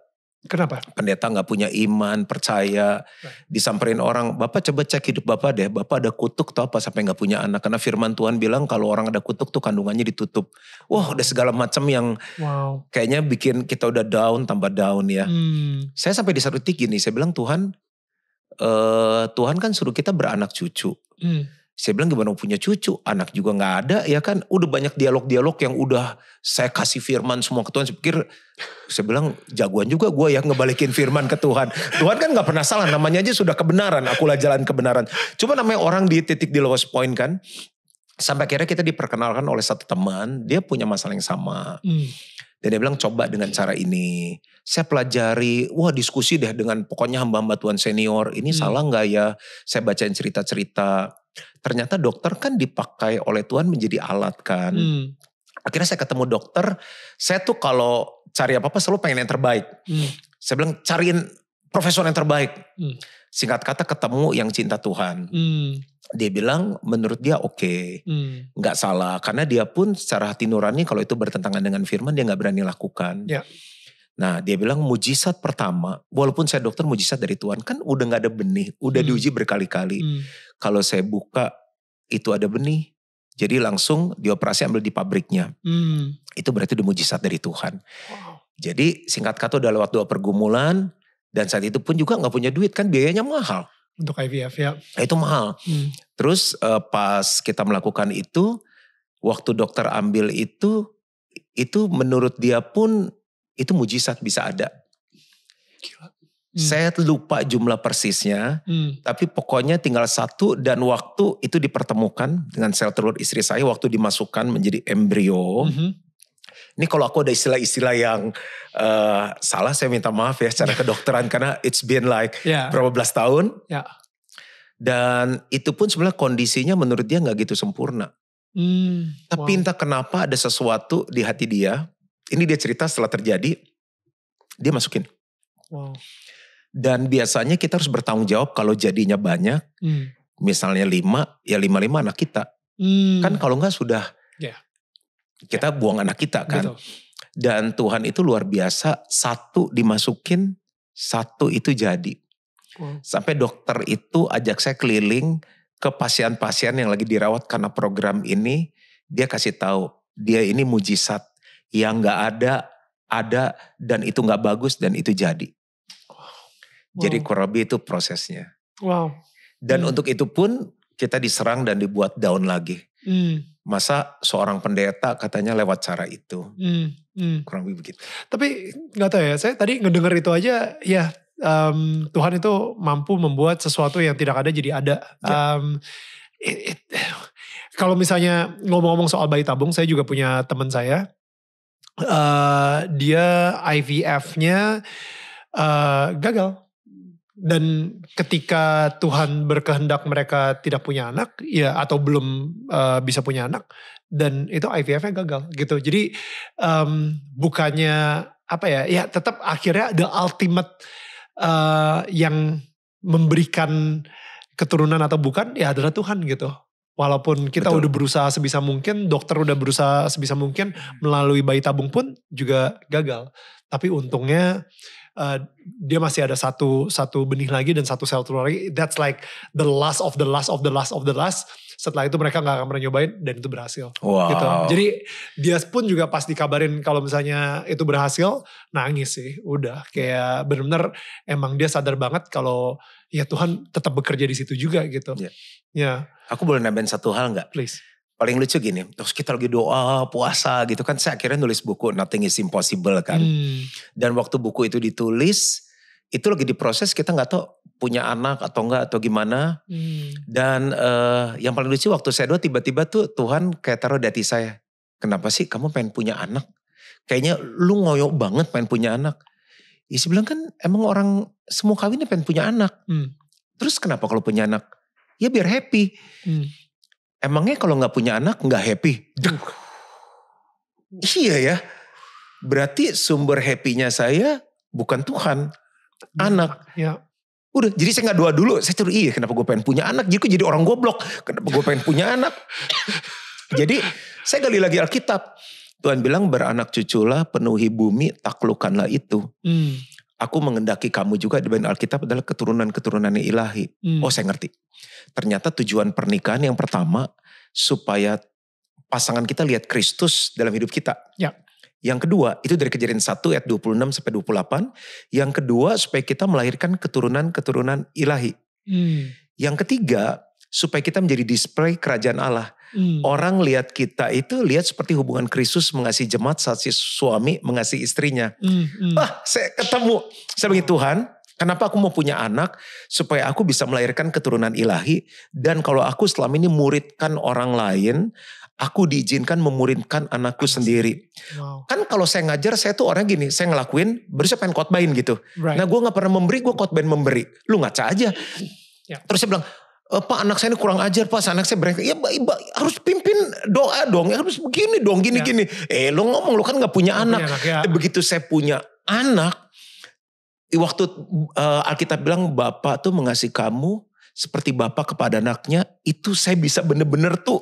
Kenapa? Pendeta nggak punya iman, percaya, disamperin orang, Bapak coba cek hidup Bapak deh, Bapak ada kutuk atau apa sampai nggak punya anak. Karena firman Tuhan bilang kalau orang ada kutuk tuh kandungannya ditutup. Wah wow, udah segala macam yang wow. kayaknya bikin kita udah down tambah down ya. Hmm. Saya sampai di satu titik gini, saya bilang Tuhan, eh, Tuhan kan suruh kita beranak cucu. Hmm saya bilang gimana punya cucu, anak juga nggak ada ya kan. Udah banyak dialog-dialog yang udah saya kasih firman semua ke Tuhan. Saya pikir, saya bilang jagoan juga gue ya ngebalikin firman ke Tuhan. Tuhan kan nggak pernah salah, namanya aja sudah kebenaran. Akulah jalan kebenaran. Cuma namanya orang di titik di lowest point kan. Sampai akhirnya kita diperkenalkan oleh satu teman, dia punya masalah yang sama. Hmm. Dan dia bilang coba dengan cara ini. Saya pelajari, wah diskusi deh dengan pokoknya hamba-hamba Tuhan senior. Ini hmm. salah nggak ya? Saya bacain cerita-cerita ternyata dokter kan dipakai oleh Tuhan menjadi alat kan. Hmm. Akhirnya saya ketemu dokter, saya tuh kalau cari apa-apa selalu pengen yang terbaik. Hmm. Saya bilang cariin profesor yang terbaik. Hmm. Singkat kata ketemu yang cinta Tuhan. Hmm. Dia bilang menurut dia oke, okay, hmm. gak salah. Karena dia pun secara hati nurani kalau itu bertentangan dengan firman dia gak berani lakukan. Yeah. Nah dia bilang mujizat pertama, walaupun saya dokter mujizat dari Tuhan kan udah gak ada benih, udah hmm. diuji berkali-kali. Hmm. Kalau saya buka itu ada benih, jadi langsung dioperasi ambil di pabriknya. Hmm. Itu berarti udah mujizat dari Tuhan. Wow. Jadi singkat kata udah lewat dua pergumulan dan saat itu pun juga gak punya duit kan biayanya mahal. Untuk IVF ya. Nah, itu mahal. Hmm. Terus uh, pas kita melakukan itu, waktu dokter ambil itu, itu menurut dia pun itu mujizat bisa ada. Gila. Hmm. Saya lupa jumlah persisnya, hmm. tapi pokoknya tinggal satu dan waktu itu dipertemukan dengan sel telur istri saya waktu dimasukkan menjadi embrio. Hmm. Ini kalau aku ada istilah-istilah yang uh, salah, saya minta maaf ya secara ya. kedokteran karena it's been like yeah. berapa belas tahun. Yeah. Dan itu pun sebenarnya kondisinya menurut dia nggak gitu sempurna. Hmm, Tapi wow. entah kenapa ada sesuatu di hati dia ini dia cerita setelah terjadi, dia masukin. Wow. Dan biasanya kita harus bertanggung jawab kalau jadinya banyak. Hmm. Misalnya lima, ya lima-lima anak kita. Hmm. Kan kalau nggak sudah yeah. kita yeah. buang anak kita kan. Betul. Dan Tuhan itu luar biasa, satu dimasukin, satu itu jadi. Wow. Sampai dokter itu ajak saya keliling ke pasien-pasien yang lagi dirawat karena program ini, dia kasih tahu, dia ini mujizat yang nggak ada ada dan itu nggak bagus dan itu jadi. Wow. Jadi kurang lebih itu prosesnya. Wow. Dan hmm. untuk itu pun kita diserang dan dibuat down lagi. Hmm. Masa seorang pendeta katanya lewat cara itu. Hmm. Hmm. Kurang lebih begitu. Tapi nggak tahu ya, saya tadi ngedenger itu aja ya um, Tuhan itu mampu membuat sesuatu yang tidak ada jadi ada. Um, kalau misalnya ngomong-ngomong soal bayi tabung, saya juga punya teman saya uh, dia IVF-nya uh, eh, gagal. Dan ketika Tuhan berkehendak mereka tidak punya anak, ya atau belum uh, bisa punya anak, dan itu IVF-nya gagal gitu. Jadi um, bukannya apa ya, ya tetap akhirnya the ultimate uh, yang memberikan keturunan atau bukan ya adalah Tuhan gitu. Walaupun kita Betul. udah berusaha sebisa mungkin, dokter udah berusaha sebisa mungkin melalui bayi tabung pun juga gagal. Tapi untungnya uh, dia masih ada satu satu benih lagi dan satu sel telur lagi. That's like the last of the last of the last of the last setelah itu mereka nggak akan pernah nyobain dan itu berhasil gitu. wow. gitu jadi dia pun juga pas dikabarin kalau misalnya itu berhasil nangis sih udah kayak benar-benar emang dia sadar banget kalau ya Tuhan tetap bekerja di situ juga gitu iya. ya yeah. aku boleh nambahin satu hal nggak please paling lucu gini, terus kita lagi doa, puasa gitu kan, saya akhirnya nulis buku Nothing is Impossible kan. Hmm. Dan waktu buku itu ditulis, itu lagi diproses kita nggak tahu punya anak atau enggak atau gimana. Hmm. Dan uh, yang paling lucu waktu saya doa tiba-tiba tuh Tuhan kayak taruh hati saya. Kenapa sih kamu pengen punya anak? Kayaknya lu ngoyo banget pengen punya anak. Ya saya bilang kan emang orang semua kawinnya pengen punya anak. Hmm. Terus kenapa kalau punya anak? Ya biar happy. Hmm. Emangnya kalau nggak punya anak nggak happy? Duh. Iya ya. Berarti sumber happy-nya saya bukan Tuhan. Hmm. Anak. Ya. Udah, jadi saya gak doa dulu. Saya curi, iya kenapa gue pengen punya anak? Jadi gue jadi orang goblok. Kenapa gue pengen punya anak? jadi saya gali lagi Alkitab. Tuhan bilang beranak cuculah, penuhi bumi, taklukanlah itu. Hmm. Aku mengendaki kamu juga di bagian Alkitab adalah keturunan-keturunan ilahi. Hmm. Oh saya ngerti. Ternyata tujuan pernikahan yang pertama supaya pasangan kita lihat Kristus dalam hidup kita. Ya. Yang kedua, itu dari kejadian 1 ayat 26 sampai 28. Yang kedua, supaya kita melahirkan keturunan-keturunan ilahi. Hmm. Yang ketiga, supaya kita menjadi display kerajaan Allah. Hmm. Orang lihat kita itu lihat seperti hubungan Kristus mengasihi jemaat saat si suami mengasihi istrinya. Hmm, hmm. Ah, saya ketemu. Saya bagi Tuhan, kenapa aku mau punya anak supaya aku bisa melahirkan keturunan ilahi dan kalau aku selama ini muridkan orang lain, aku diizinkan memuridkan anakku sendiri. Wow. Kan kalau saya ngajar, saya tuh orang gini, saya ngelakuin, baru saya pengen khotbahin gitu. Right. Nah gue gak pernah memberi, gue khotbahin memberi. Lu ngaca aja. Yeah. Terus saya bilang, e, Pak anak saya ini kurang ajar, Pak anak saya berangkat. Ya iba, harus pimpin doa dong, ya, harus begini dong, gini-gini. Yeah. Eh lu ngomong, lu kan gak punya gak anak. Punya anak ya. Eh, begitu saya punya anak, waktu uh, Alkitab bilang Bapak tuh mengasihi kamu seperti bapak kepada anaknya itu saya bisa bener-bener tuh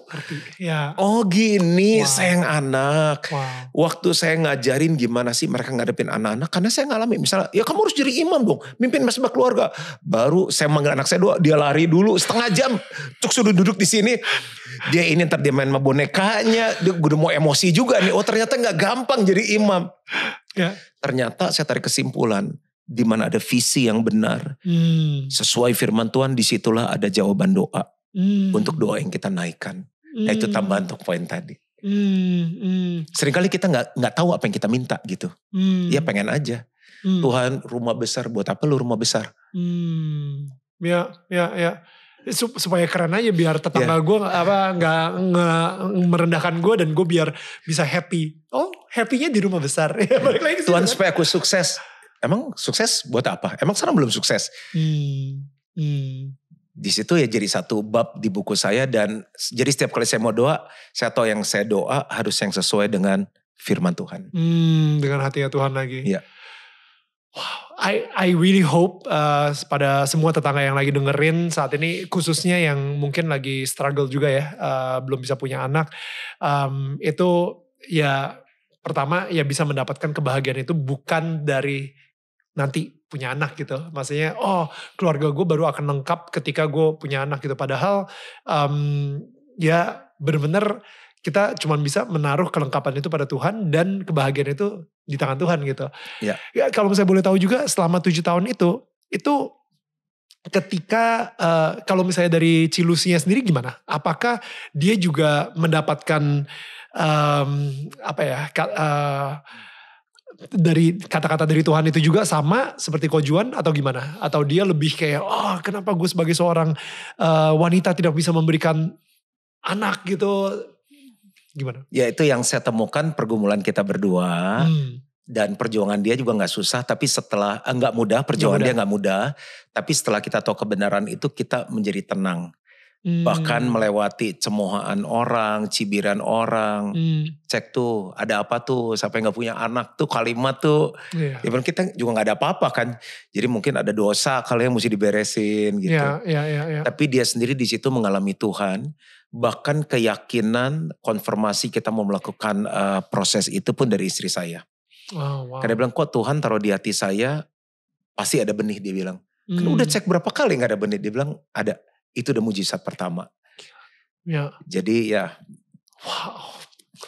ya. oh gini wow. yang anak wow. waktu saya ngajarin gimana sih mereka ngadepin anak-anak karena saya ngalami misalnya ya kamu harus jadi imam dong mimpin mesbah keluarga baru saya manggil anak saya dua dia lari dulu setengah jam cuk sudah duduk di sini dia ini ntar dia main sama bonekanya dia udah mau emosi juga nih oh ternyata nggak gampang jadi imam ya. ternyata saya tarik kesimpulan di mana ada visi yang benar. Hmm. Sesuai firman Tuhan disitulah ada jawaban doa. Hmm. Untuk doa yang kita naikkan. Hmm. Nah itu hmm. tambahan untuk poin tadi. Hmm. Hmm. Seringkali kita nggak nggak tahu apa yang kita minta gitu. Hmm. Ya pengen aja. Hmm. Tuhan rumah besar buat apa lu rumah besar? Hmm. Ya ya ya, ya supaya keren aja biar tetangga yeah. gue apa nggak merendahkan gue dan gue biar bisa happy oh happynya di rumah besar ya, Tuhan kan. supaya aku sukses emang sukses buat apa? Emang sekarang belum sukses? Hmm. Hmm. Di situ ya jadi satu bab di buku saya dan jadi setiap kali saya mau doa, saya tahu yang saya doa harus yang sesuai dengan firman Tuhan. Hmm, dengan hatinya Tuhan lagi. Iya. Wow, I I really hope uh, pada semua tetangga yang lagi dengerin saat ini khususnya yang mungkin lagi struggle juga ya, uh, belum bisa punya anak, um, itu ya pertama ya bisa mendapatkan kebahagiaan itu bukan dari nanti punya anak gitu. Maksudnya, oh keluarga gue baru akan lengkap ketika gue punya anak gitu. Padahal um, ya bener-bener kita cuma bisa menaruh kelengkapan itu pada Tuhan dan kebahagiaan itu di tangan Tuhan gitu. Ya. ya kalau misalnya boleh tahu juga selama tujuh tahun itu, itu ketika uh, kalau misalnya dari Cilusinya sendiri gimana? Apakah dia juga mendapatkan um, apa ya? uh, dari kata-kata dari Tuhan itu juga sama seperti kojuan atau gimana? Atau dia lebih kayak, oh kenapa gue sebagai seorang uh, wanita tidak bisa memberikan anak gitu? Gimana? Ya itu yang saya temukan pergumulan kita berdua. Hmm. Dan perjuangan dia juga gak susah, tapi setelah eh, nggak mudah, perjuangan gak mudah. dia gak mudah. Tapi setelah kita tahu kebenaran itu, kita menjadi tenang hmm. bahkan melewati cemoohan orang, cibiran orang, hmm. cek tuh ada apa tuh sampai nggak punya anak tuh kalimat tuh, yeah. ya kita juga nggak ada apa-apa kan, jadi mungkin ada dosa kalian yang mesti diberesin gitu. Yeah, yeah, yeah, yeah. Tapi dia sendiri di situ mengalami Tuhan, bahkan keyakinan konfirmasi kita mau melakukan uh, proses itu pun dari istri saya. Wow, wow. Karena dia bilang kok Tuhan taruh di hati saya pasti ada benih dia bilang. Kan udah hmm. cek berapa kali nggak ada benih dia bilang ada itu udah mujizat pertama. Ya. Jadi ya. Wow. wow.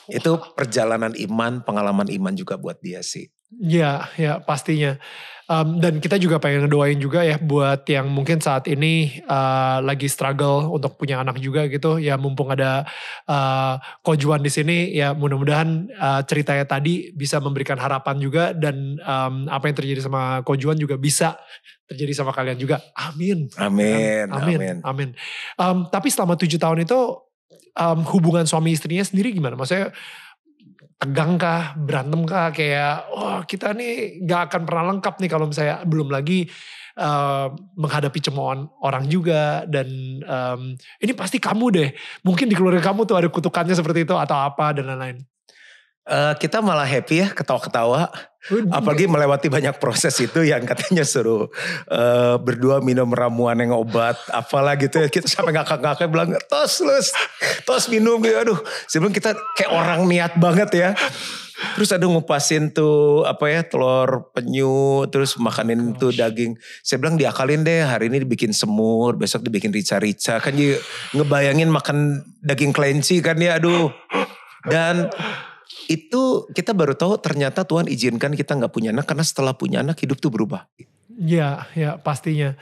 Itu perjalanan iman, pengalaman iman juga buat dia sih. Ya, ya pastinya. Um, dan kita juga pengen ngedoain juga ya buat yang mungkin saat ini uh, lagi struggle untuk punya anak juga gitu. Ya mumpung ada uh, eh, kojuan di sini ya mudah-mudahan uh, ceritanya tadi bisa memberikan harapan juga dan um, apa yang terjadi sama kojuan juga bisa terjadi sama kalian juga. Amin. Amin. Amin. Amin. Amin. Um, tapi selama tujuh tahun itu um, hubungan suami istrinya sendiri gimana? Maksudnya tegang kah, berantem kah, kayak oh, kita nih gak akan pernah lengkap nih kalau misalnya belum lagi uh, menghadapi cemoan orang juga dan um, ini pasti kamu deh, mungkin di keluarga kamu tuh ada kutukannya seperti itu atau apa dan lain-lain uh, kita malah happy ya ketawa-ketawa. Apalagi melewati banyak proses itu yang katanya suruh uh, berdua minum ramuan yang obat apalah gitu ya. Kita sampai ngakak-ngakak bilang tos lus, tos minum gitu. Aduh sebelum kita kayak orang niat banget ya. Terus ada ngupasin tuh apa ya telur penyu, terus makanin Gosh. tuh daging. Saya bilang diakalin deh hari ini dibikin semur, besok dibikin rica-rica. Kan ngebayangin makan daging kelinci kan ya aduh. Dan itu kita baru tahu ternyata Tuhan izinkan kita nggak punya anak karena setelah punya anak hidup tuh berubah. Ya, ya pastinya.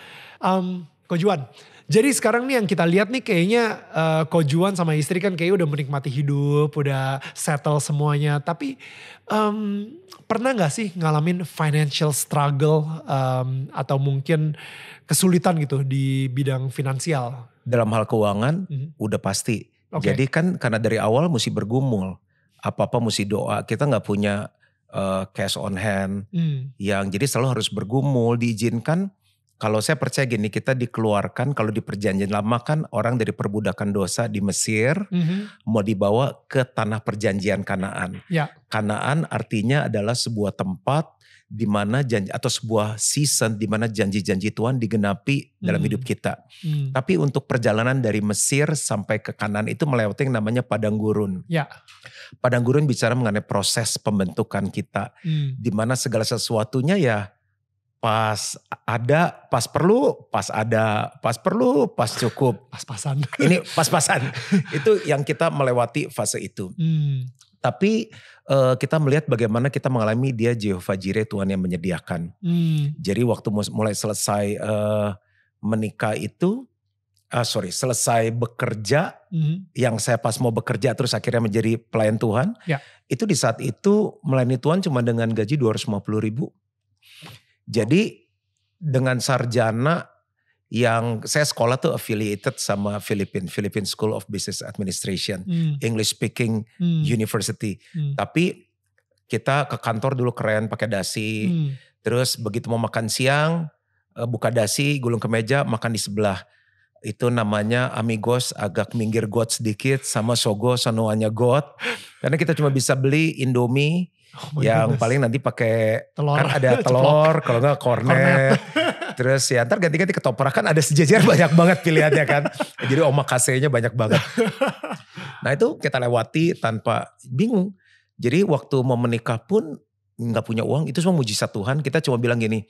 Um, Kojuan, jadi sekarang nih yang kita lihat nih kayaknya uh, eh, Kojuan sama istri kan kayaknya udah menikmati hidup, udah settle semuanya. Tapi um, pernah nggak sih ngalamin financial struggle um, atau mungkin kesulitan gitu di bidang finansial? Dalam hal keuangan mm -hmm. udah pasti. Okay. Jadi kan karena dari awal mesti bergumul apa-apa mesti doa. Kita nggak punya uh, cash on hand hmm. yang jadi selalu harus bergumul, diizinkan. Kalau saya percaya gini, kita dikeluarkan kalau di perjanjian lama kan orang dari perbudakan dosa di Mesir mm-hmm. mau dibawa ke tanah perjanjian Kanaan. Ya. Kanaan artinya adalah sebuah tempat di mana janji atau sebuah season di mana janji-janji Tuhan digenapi hmm. dalam hidup hmm. kita. Hmm. Tapi untuk perjalanan dari Mesir sampai ke kanan itu melewati yang namanya padang gurun. Ya. Padang gurun bicara mengenai proses pembentukan kita hmm. di mana segala sesuatunya ya pas ada pas perlu pas ada pas perlu pas cukup pas-pasan ini pas-pasan itu yang kita melewati fase itu hmm. tapi uh, kita melihat bagaimana kita mengalami dia Jehovah Jireh Tuhan yang menyediakan. Hmm. Jadi waktu mulai selesai uh, menikah itu, uh, sorry selesai bekerja, hmm. yang saya pas mau bekerja terus akhirnya menjadi pelayan Tuhan, ya. itu di saat itu melayani Tuhan cuma dengan gaji 250 ribu. Jadi dengan sarjana yang saya sekolah tuh affiliated sama Philippine Philippine School of Business Administration hmm. English speaking hmm. university hmm. tapi kita ke kantor dulu keren pakai dasi hmm. terus begitu mau makan siang eh, buka dasi gulung ke meja makan di sebelah itu namanya amigos agak minggir got sedikit sama sogo sanoanya got karena kita cuma bisa beli indomie Oh yang goodness. paling nanti pakai telur. kan ada telur, kalau enggak kornet. Terus ya ntar ganti-ganti ketoprak kan ada sejajar banyak banget pilihannya kan. Jadi omakase kasenya banyak banget. nah itu kita lewati tanpa bingung. Jadi waktu mau menikah pun nggak punya uang itu semua mujizat Tuhan. Kita cuma bilang gini,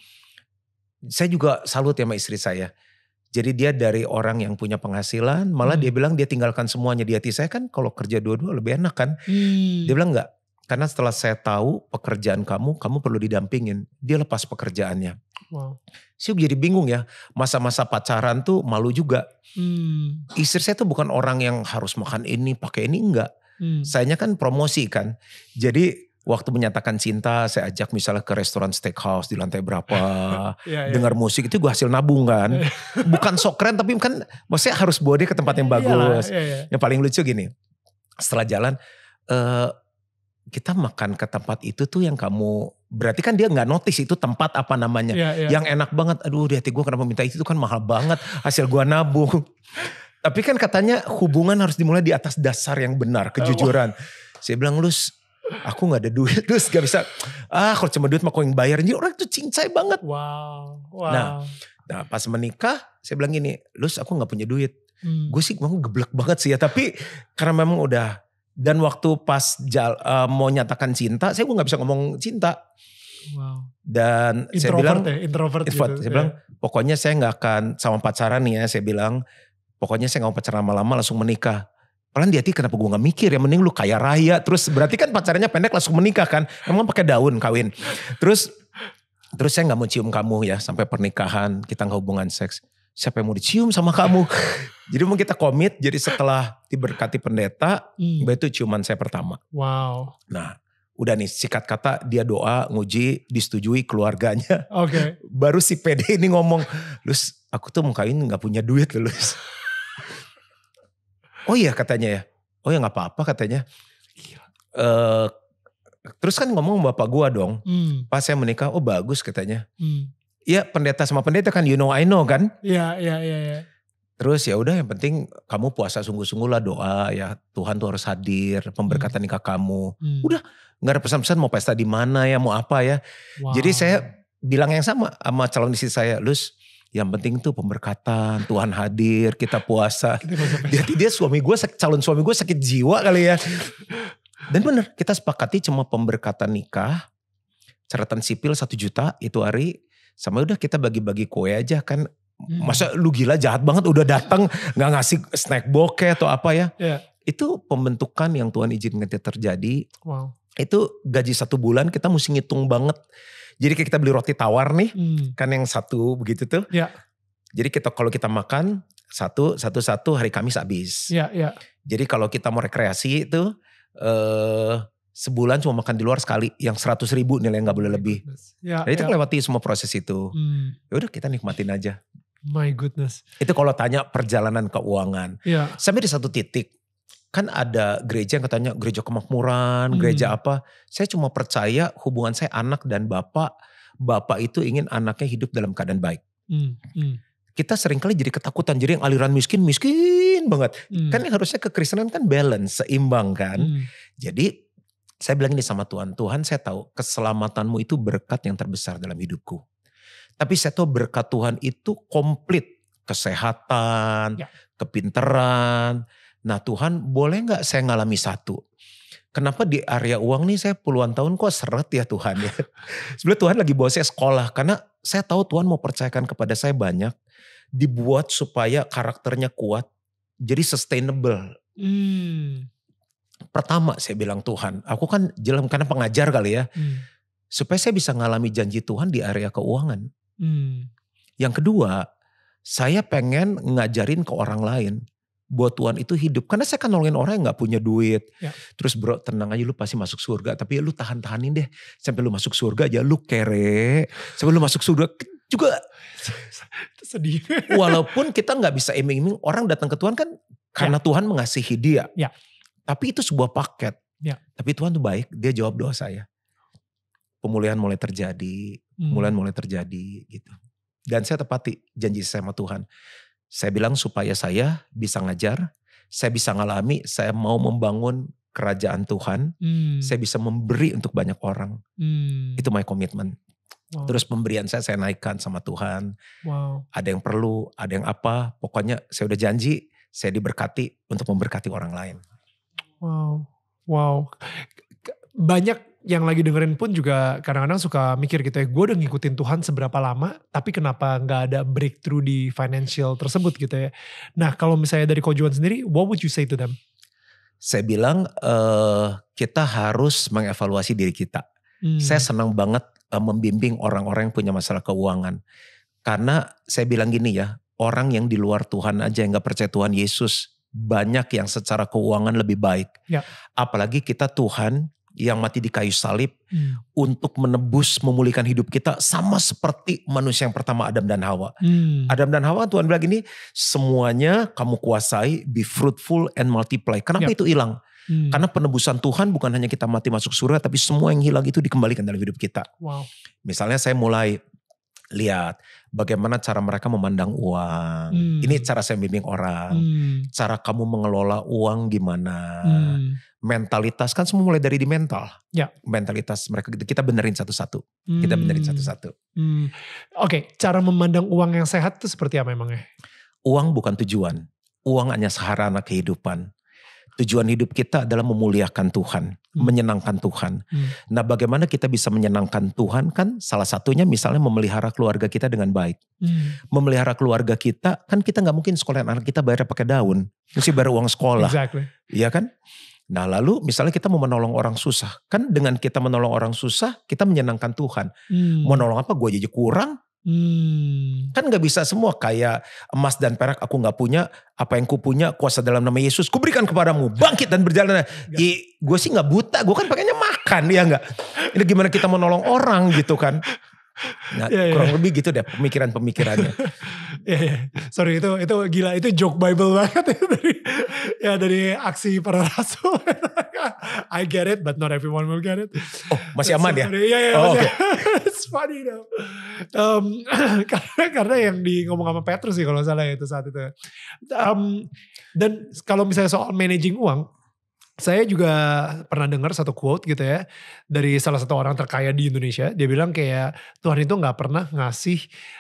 saya juga salut ya sama istri saya. Jadi dia dari orang yang punya penghasilan, malah hmm. dia bilang dia tinggalkan semuanya di hati saya kan kalau kerja dua-dua lebih enak kan. Hmm. Dia bilang nggak. Karena setelah saya tahu pekerjaan kamu, kamu perlu didampingin. Dia lepas pekerjaannya. Wow. Saya jadi bingung ya, masa-masa pacaran tuh malu juga. Hmm. Istri saya tuh bukan orang yang harus makan ini, pakai ini, enggak. Hmm. Sayanya kan promosi kan. Jadi waktu menyatakan cinta saya ajak misalnya ke restoran steakhouse di lantai berapa iya, iya. dengar musik itu gue hasil nabung kan bukan sok keren tapi kan maksudnya harus bawa dia ke tempat yang iya, bagus yeah, yang paling lucu gini setelah jalan uh, kita makan ke tempat itu tuh yang kamu berarti kan dia nggak notice itu tempat apa namanya yeah, yeah. yang enak banget aduh di hati gue kenapa minta itu kan mahal banget hasil gue nabung tapi kan katanya hubungan harus dimulai di atas dasar yang benar oh. kejujuran saya bilang lu aku nggak ada duit terus gak bisa ah kalau cuma duit mah kau yang bayar jadi orang tuh cincai banget wow, wow. nah nah pas menikah saya bilang gini lu aku nggak punya duit hmm. gue sih gue geblek banget sih ya tapi karena memang udah dan waktu pas jal, uh, mau nyatakan cinta, saya gue nggak bisa ngomong cinta. Wow. Dan introvert saya bilang, ya, introvert, introvert gitu. saya bilang, iya. pokoknya saya nggak akan sama pacaran nih ya. Saya bilang, pokoknya saya nggak mau pacaran lama-lama, langsung menikah. Padahal di hati kenapa gue gak mikir ya mending lu kaya raya. Terus berarti kan pacarannya pendek langsung menikah kan. Emang pakai daun kawin. Terus terus saya gak mau cium kamu ya sampai pernikahan kita gak hubungan seks siapa yang mau dicium sama kamu. jadi mau kita komit, jadi setelah diberkati pendeta, hmm. itu ciuman saya pertama. Wow. Nah, udah nih sikat kata dia doa, nguji, disetujui keluarganya. Oke. Okay. Baru si PD ini ngomong, Lus aku tuh mau kawin gak punya duit loh Lus. oh iya katanya ya, oh ya gak apa-apa katanya. Uh, terus kan ngomong bapak gua dong, hmm. pas saya menikah, oh bagus katanya. Hmm Iya pendeta sama pendeta kan you know I know kan. Iya, iya, iya. Ya. Terus ya udah yang penting kamu puasa sungguh-sungguh lah doa ya Tuhan tuh harus hadir pemberkatan hmm. nikah kamu. Hmm. Udah nggak ada pesan-pesan mau pesta di mana ya mau apa ya. Wow. Jadi saya bilang yang sama sama calon istri saya, Lus yang penting tuh pemberkatan Tuhan hadir kita puasa dia dia suami gue calon suami gue sakit jiwa kali ya dan bener kita sepakati cuma pemberkatan nikah catatan sipil satu juta itu hari sama udah kita bagi-bagi kue aja kan hmm. masa lu gila jahat banget udah datang nggak ngasih snack bokeh atau apa ya yeah. itu pembentukan yang Tuhan izinkan terjadi wow. itu gaji satu bulan kita mesti ngitung banget jadi kayak kita beli roti tawar nih hmm. kan yang satu begitu tuh yeah. jadi kita kalau kita makan satu satu satu hari Kamis habis yeah, yeah. jadi kalau kita mau rekreasi itu eh uh, sebulan cuma makan di luar sekali yang seratus ribu nilai nggak boleh lebih. Ya, Jadi ya. kita lewati semua proses itu. Hmm. Ya udah kita nikmatin aja. My goodness. Itu kalau tanya perjalanan keuangan. Ya. Sampai di satu titik kan ada gereja yang katanya gereja kemakmuran, hmm. gereja apa. Saya cuma percaya hubungan saya anak dan bapak, bapak itu ingin anaknya hidup dalam keadaan baik. Hmm. Hmm kita seringkali jadi ketakutan. Jadi yang aliran miskin, miskin banget. Hmm. Kan harusnya kekristenan kan balance, seimbang kan. Hmm. Jadi saya bilang ini sama Tuhan, Tuhan saya tahu keselamatanmu itu berkat yang terbesar dalam hidupku. Tapi saya tahu berkat Tuhan itu komplit. Kesehatan, ya. kepinteran. Nah Tuhan boleh gak saya ngalami satu? Kenapa di area uang nih saya puluhan tahun kok seret ya Tuhan ya. Sebenarnya Tuhan lagi bawa saya sekolah karena saya tahu Tuhan mau percayakan kepada saya banyak. Dibuat supaya karakternya kuat. Jadi sustainable. Hmm. Pertama saya bilang Tuhan, aku kan jelas karena pengajar kali ya. Hmm. Supaya saya bisa ngalami janji Tuhan di area keuangan. Hmm. Yang kedua, saya pengen ngajarin ke orang lain buat Tuhan itu hidup. Karena saya kan nolongin orang yang gak punya duit. Ya. Terus bro tenang aja lu pasti masuk surga. Tapi ya lu tahan-tahanin deh. Sampai lu masuk surga aja lu kere. Sampai lu masuk surga juga. Sedih. Walaupun kita gak bisa iming-iming orang datang ke Tuhan kan. Karena ya. Tuhan mengasihi dia. Ya. Tapi itu sebuah paket. Ya. Tapi Tuhan tuh baik, dia jawab doa saya. Pemulihan mulai terjadi, hmm. pemulihan mulai terjadi gitu. Dan saya tepati janji saya sama Tuhan. Saya bilang supaya saya bisa ngajar, saya bisa ngalami, saya mau membangun kerajaan Tuhan, hmm. saya bisa memberi untuk banyak orang. Hmm. Itu my commitment. Wow. Terus pemberian saya saya naikkan sama Tuhan. Wow. Ada yang perlu, ada yang apa. Pokoknya saya udah janji, saya diberkati untuk memberkati orang lain wow, wow. Banyak yang lagi dengerin pun juga kadang-kadang suka mikir gitu ya, gue udah ngikutin Tuhan seberapa lama, tapi kenapa nggak ada breakthrough di financial tersebut gitu ya. Nah kalau misalnya dari Kojuan sendiri, what would you say to them? Saya bilang uh, kita harus mengevaluasi diri kita. Hmm. Saya senang banget uh, membimbing orang-orang yang punya masalah keuangan. Karena saya bilang gini ya, orang yang di luar Tuhan aja yang gak percaya Tuhan Yesus banyak yang secara keuangan lebih baik. Ya. Apalagi kita Tuhan yang mati di kayu salib hmm. untuk menebus memulihkan hidup kita sama seperti manusia yang pertama Adam dan Hawa. Hmm. Adam dan Hawa Tuhan bilang gini, semuanya kamu kuasai, be fruitful and multiply. Kenapa ya. itu hilang? Hmm. Karena penebusan Tuhan bukan hanya kita mati masuk surga tapi semua yang hilang itu dikembalikan dalam hidup kita. Wow. Misalnya saya mulai lihat bagaimana cara mereka memandang uang. Hmm. Ini cara saya bimbing orang. Hmm. Cara kamu mengelola uang gimana. Hmm. Mentalitas kan semua mulai dari di mental. Ya. Mentalitas mereka gitu. kita benerin satu-satu. Hmm. Kita benerin satu-satu. Hmm. Oke, okay. cara memandang uang yang sehat itu seperti apa emangnya? Uang bukan tujuan. Uang hanya sarana kehidupan. Tujuan hidup kita adalah memuliakan Tuhan, hmm. menyenangkan Tuhan. Hmm. Nah, bagaimana kita bisa menyenangkan Tuhan? Kan salah satunya misalnya memelihara keluarga kita dengan baik. Hmm. Memelihara keluarga kita, kan kita nggak mungkin sekolah anak kita bayar pakai daun, mesti bayar uang sekolah. exactly. Iya kan? Nah, lalu misalnya kita mau menolong orang susah, kan dengan kita menolong orang susah, kita menyenangkan Tuhan. Hmm. Menolong apa? Gue aja kurang, Hmm. Kan gak bisa semua kayak emas dan perak aku gak punya. Apa yang ku punya kuasa dalam nama Yesus. Kuberikan kepadamu. Bangkit dan berjalan. Nah, Gue sih gak buta. Gue kan pengennya makan ya gak. Ini gimana kita mau nolong orang gitu kan. Nah, yeah, iya. kurang yeah. lebih gitu deh pemikiran-pemikirannya. yeah, yeah. Sorry itu itu gila itu joke bible banget ya dari ya dari aksi para rasul. I get it but not everyone will get it. Oh, masih aman so, ya? Iya yeah, Yeah, oh, masih, okay. it's funny though. Um, karena karena yang di ngomong sama Petrus sih kalau salah ya itu saat itu. Um, dan kalau misalnya soal managing uang saya juga pernah dengar satu quote gitu ya dari salah satu orang terkaya di Indonesia. Dia bilang kayak Tuhan itu nggak pernah ngasih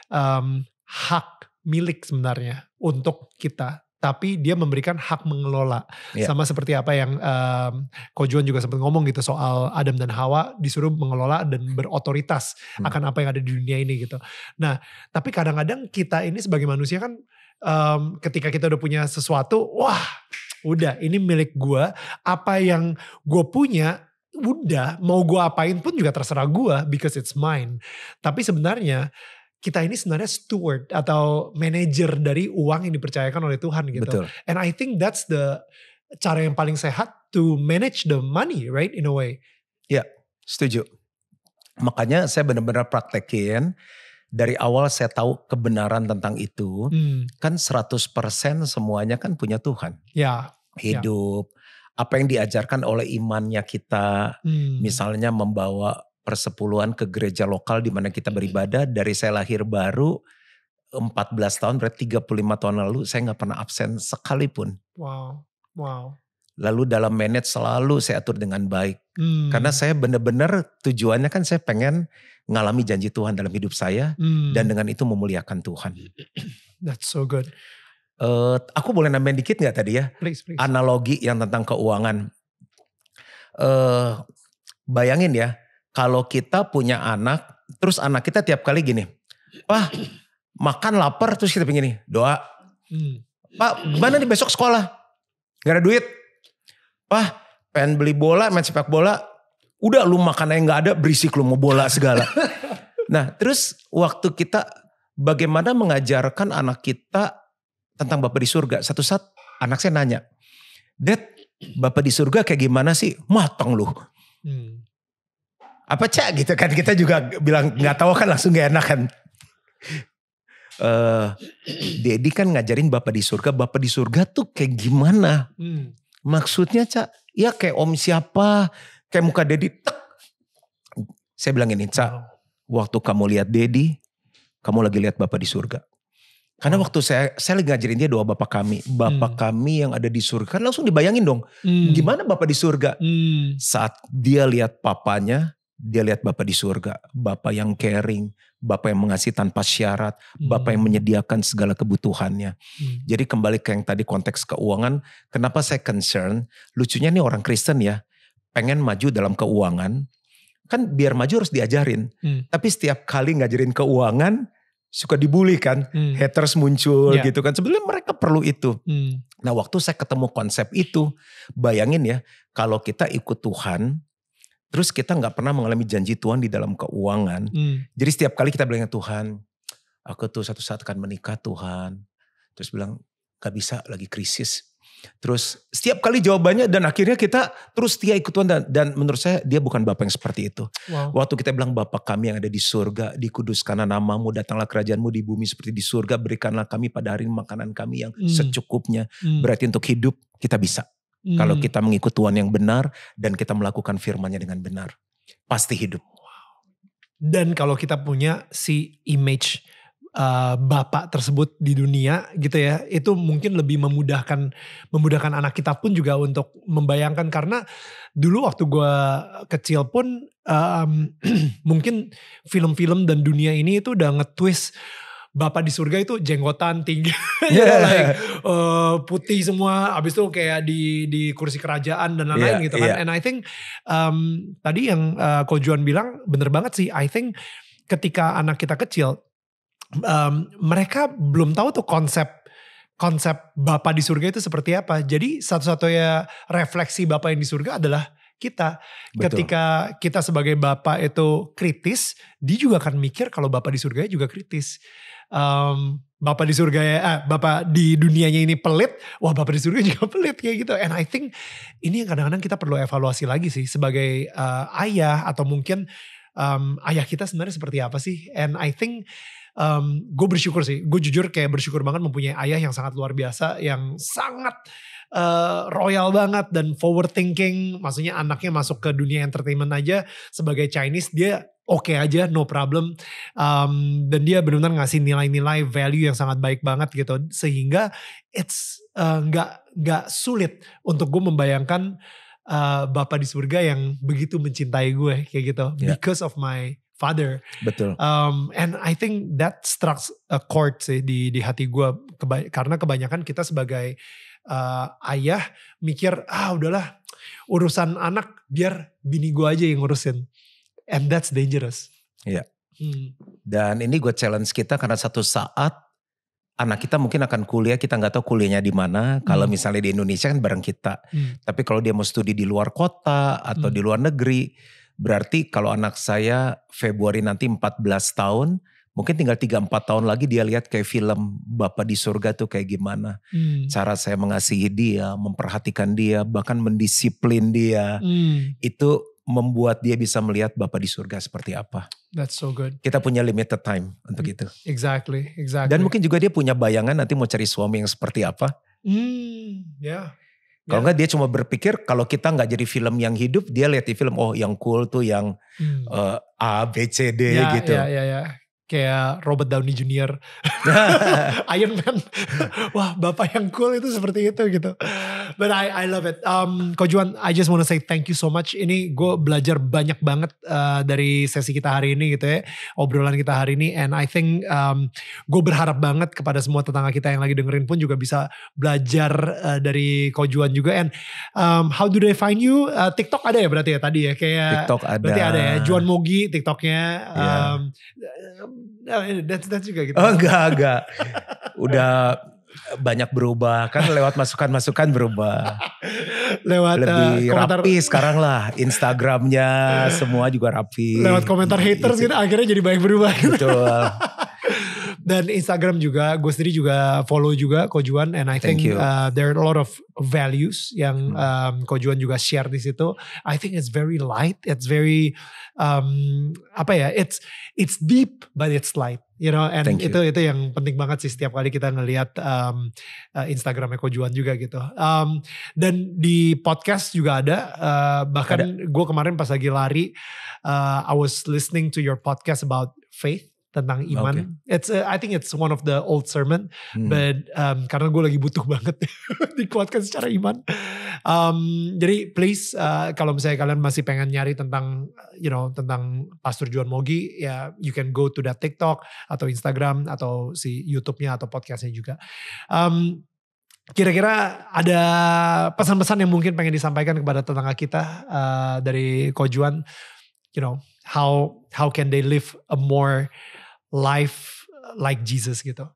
um, hak milik sebenarnya untuk kita, tapi dia memberikan hak mengelola. Yeah. Sama seperti apa yang um, mmm, Kojuan juga sempat ngomong gitu soal Adam dan Hawa disuruh mengelola dan berotoritas hmm. akan apa yang ada di dunia ini gitu. Nah, tapi kadang-kadang kita ini sebagai manusia kan um, ketika kita udah punya sesuatu, wah udah ini milik gue apa yang gue punya udah mau gue apain pun juga terserah gue because it's mine tapi sebenarnya kita ini sebenarnya steward atau manager dari uang yang dipercayakan oleh Tuhan gitu Betul. and I think that's the cara yang paling sehat to manage the money right in a way ya yeah, setuju makanya saya benar-benar praktekin dari awal saya tahu kebenaran tentang itu, hmm. kan 100% semuanya kan punya Tuhan. Ya. ya. Hidup, ya. apa yang diajarkan oleh imannya kita, hmm. misalnya membawa persepuluhan ke gereja lokal di mana kita hmm. beribadah, dari saya lahir baru, 14 tahun berarti 35 tahun lalu saya nggak pernah absen sekalipun. Wow, wow. Lalu dalam manage selalu saya atur dengan baik. Hmm. Karena saya benar-benar tujuannya kan saya pengen ngalami janji Tuhan dalam hidup saya hmm. dan dengan itu memuliakan Tuhan. That's so good. Uh, aku boleh nambahin dikit nggak tadi ya? Please, please. Analogi yang tentang keuangan. Uh, bayangin ya, kalau kita punya anak, terus anak kita tiap kali gini, wah makan lapar terus kita pengen nih doa. Hmm. Pak, gimana nih besok sekolah? Gak ada duit. Wah, pengen beli bola, main sepak bola, udah lu makan yang nggak ada berisik lu mau bola segala. nah terus waktu kita bagaimana mengajarkan anak kita tentang Bapak di surga. Satu saat anak saya nanya, Dad Bapak di surga kayak gimana sih? Matang lu. Hmm. Apa cak gitu kan kita juga bilang nggak tahu kan langsung gak enak kan. Uh, Dedi kan ngajarin Bapak di surga, Bapak di surga tuh kayak gimana? Hmm. Maksudnya cak, ya kayak om siapa, Kayak muka Dedi, tek. Saya bilang ini, Ca, waktu kamu lihat Dedi, kamu lagi lihat Bapak di surga. Karena waktu saya saya lagi ngajarin dia doa Bapak kami, Bapak hmm. kami yang ada di surga. Kan langsung dibayangin dong, hmm. gimana Bapak di surga? Hmm. Saat dia lihat papanya, dia lihat Bapak di surga, Bapak yang caring, Bapak yang mengasihi tanpa syarat, hmm. Bapak yang hmm. menyediakan segala kebutuhannya. Hmm. Jadi kembali ke yang tadi konteks keuangan, kenapa saya concern, lucunya nih orang Kristen ya, pengen maju dalam keuangan, kan biar maju harus diajarin. Hmm. Tapi setiap kali ngajarin keuangan suka dibully kan, hmm. haters muncul yeah. gitu kan. Sebenarnya mereka perlu itu. Hmm. Nah, waktu saya ketemu konsep itu, bayangin ya, kalau kita ikut Tuhan, terus kita nggak pernah mengalami janji Tuhan di dalam keuangan. Hmm. Jadi setiap kali kita bilang Tuhan, aku tuh satu saat akan menikah Tuhan. Terus bilang, gak bisa lagi krisis. Terus setiap kali jawabannya dan akhirnya kita terus setia ikut Tuhan dan, dan menurut saya dia bukan Bapak yang seperti itu. Wow. Waktu kita bilang Bapak kami yang ada di surga, dikuduskanlah namamu, datanglah kerajaanmu di bumi seperti di surga, berikanlah kami pada hari makanan kami yang hmm. secukupnya. Hmm. Berarti untuk hidup kita bisa. Hmm. Kalau kita mengikut Tuhan yang benar dan kita melakukan firman-Nya dengan benar, pasti hidup. Dan kalau kita punya si image Eh, bapak tersebut di dunia gitu ya itu mungkin lebih memudahkan memudahkan anak kita pun juga untuk membayangkan karena dulu waktu gue kecil pun um, mungkin film-film dan dunia ini itu udah ngetwist Bapak di surga itu jenggotan tinggi, yeah. like, uh, putih semua. Abis itu kayak di di kursi kerajaan dan lain-lain yeah, gitu kan. Yeah. And I think um, tadi yang uh, eh, Kojuan bilang bener banget sih. I think ketika anak kita kecil um, mereka belum tahu tuh konsep konsep Bapa di surga itu seperti apa. Jadi satu-satunya refleksi Bapa yang di surga adalah kita. Betul. Ketika kita sebagai Bapa itu kritis, dia juga akan mikir kalau Bapa di surga juga kritis. Um, Bapa di surga ya, eh, Bapa di dunianya ini pelit, wah bapak di surga juga pelit kayak gitu. And I think ini yang kadang-kadang kita perlu evaluasi lagi sih sebagai uh, ayah atau mungkin um, ayah kita sebenarnya seperti apa sih. And I think um, gue bersyukur sih gue jujur kayak bersyukur banget mempunyai ayah yang sangat luar biasa yang sangat uh, royal banget dan forward thinking maksudnya anaknya masuk ke dunia entertainment aja sebagai Chinese dia oke okay aja no problem um, dan dia benar-benar ngasih nilai-nilai value yang sangat baik banget gitu sehingga it's eh, nggak uh, nggak sulit untuk gue membayangkan uh, bapak di surga yang begitu mencintai gue kayak gitu yeah. because of my father. Betul. Um, and I think that strikes a chord sih di di hati gue keba karena kebanyakan kita sebagai uh, ayah mikir ah udahlah urusan anak biar bini gue aja yang ngurusin. And that's dangerous. Iya. Hmm. Dan ini gue challenge kita karena satu saat anak kita mungkin akan kuliah kita nggak tahu kuliahnya di mana kalau hmm. misalnya di Indonesia kan bareng kita hmm. tapi kalau dia mau studi di luar kota atau hmm. di luar negeri Berarti kalau anak saya Februari nanti 14 tahun, mungkin tinggal 3-4 tahun lagi dia lihat kayak film Bapak di surga tuh kayak gimana. Hmm. Cara saya mengasihi dia, memperhatikan dia, bahkan mendisiplin dia. Hmm. Itu membuat dia bisa melihat Bapak di surga seperti apa. That's so good. Kita punya limited time untuk itu. Exactly, exactly. Dan mungkin juga dia punya bayangan nanti mau cari suami yang seperti apa. Hmm, ya. Yeah. Kalau yeah. nggak dia cuma berpikir kalau kita nggak jadi film yang hidup, dia lihat di film oh yang cool tuh yang hmm. uh, A B C D yeah, gitu. Yeah, yeah, yeah kayak Robert Downey Jr. Iron Man. Wah, bapak yang cool itu seperti itu gitu. But I I love it. Um, Kojuan, I just wanna say thank you so much. Ini gue belajar banyak banget uh, dari sesi kita hari ini gitu ya. Obrolan kita hari ini. And I think um, gue berharap banget kepada semua tetangga kita yang lagi dengerin pun juga bisa belajar uh, dari Kojuan juga. And um, how do they find you? Uh, TikTok ada ya berarti ya tadi ya? Kayak, TikTok ada. Berarti ada ya. Juan Mogi TikToknya. Iya. Um, Nah, ya, ya, dance juga gitu. Oh, enggak, enggak. Udah banyak berubah kan lewat masukan-masukan berubah. lewat lebih uh, komentar, rapi sekarang lah Instagramnya semua juga rapi. Lewat komentar haters gitu akhirnya jadi banyak berubah. Gitu. Betul. dan Instagram juga gue sendiri juga follow juga Kojuan and I think uh, there are a lot of values yang hmm. um, Kojuan juga share di situ I think it's very light it's very um, apa ya it's it's deep but it's light you know and Thank itu you. itu yang penting banget sih setiap kali kita ngelihat um, uh, Instagramnya Kojuan juga gitu um, dan di podcast juga ada uh, bahkan gue kemarin pas lagi lari uh, I was listening to your podcast about faith tentang iman. Okay. It's a, uh, I think it's one of the old sermon, hmm. but um, karena gue lagi butuh banget dikuatkan secara iman. Um, jadi please uh, kalau misalnya kalian masih pengen nyari tentang uh, you know tentang Pastor Juan Mogi, ya you can go to that TikTok atau Instagram atau si YouTube-nya atau podcastnya juga. Um, Kira-kira ada pesan-pesan yang mungkin pengen disampaikan kepada tetangga kita uh, dari Kojuan, you know, how how can they live a more life uh, like Jesus gitu?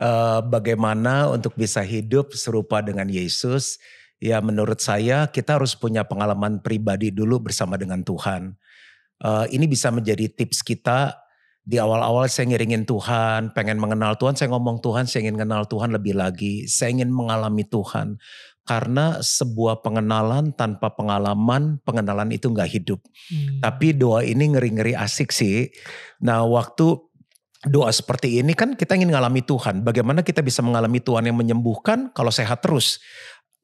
Uh, bagaimana untuk bisa hidup serupa dengan Yesus? Ya menurut saya kita harus punya pengalaman pribadi dulu bersama dengan Tuhan. Uh, ini bisa menjadi tips kita di awal-awal saya ngiringin Tuhan, pengen mengenal Tuhan, saya ngomong Tuhan, saya ingin mengenal Tuhan lebih lagi, saya ingin mengalami Tuhan karena sebuah pengenalan tanpa pengalaman, pengenalan itu nggak hidup. Hmm. Tapi doa ini ngeri-ngeri asik sih. Nah, waktu doa seperti ini kan kita ingin mengalami Tuhan. Bagaimana kita bisa mengalami Tuhan yang menyembuhkan kalau sehat terus?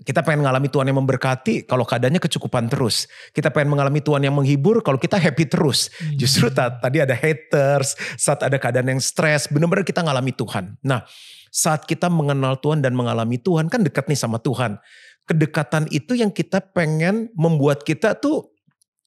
Kita pengen mengalami Tuhan yang memberkati kalau keadaannya kecukupan terus. Kita pengen mengalami Tuhan yang menghibur kalau kita happy terus. Hmm. Justru tadi ada haters, saat ada keadaan yang stres, benar-benar kita ngalami Tuhan. Nah, saat kita mengenal Tuhan dan mengalami Tuhan kan dekat nih sama Tuhan. Kedekatan itu yang kita pengen membuat kita tuh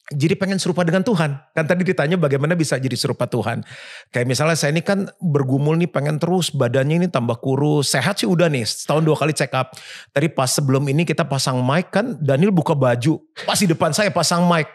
jadi pengen serupa dengan Tuhan. Kan tadi ditanya bagaimana bisa jadi serupa Tuhan. Kayak misalnya saya ini kan bergumul nih pengen terus badannya ini tambah kurus. Sehat sih udah nih setahun dua kali check up. Tadi pas sebelum ini kita pasang mic kan Daniel buka baju. Pas di depan saya pasang mic.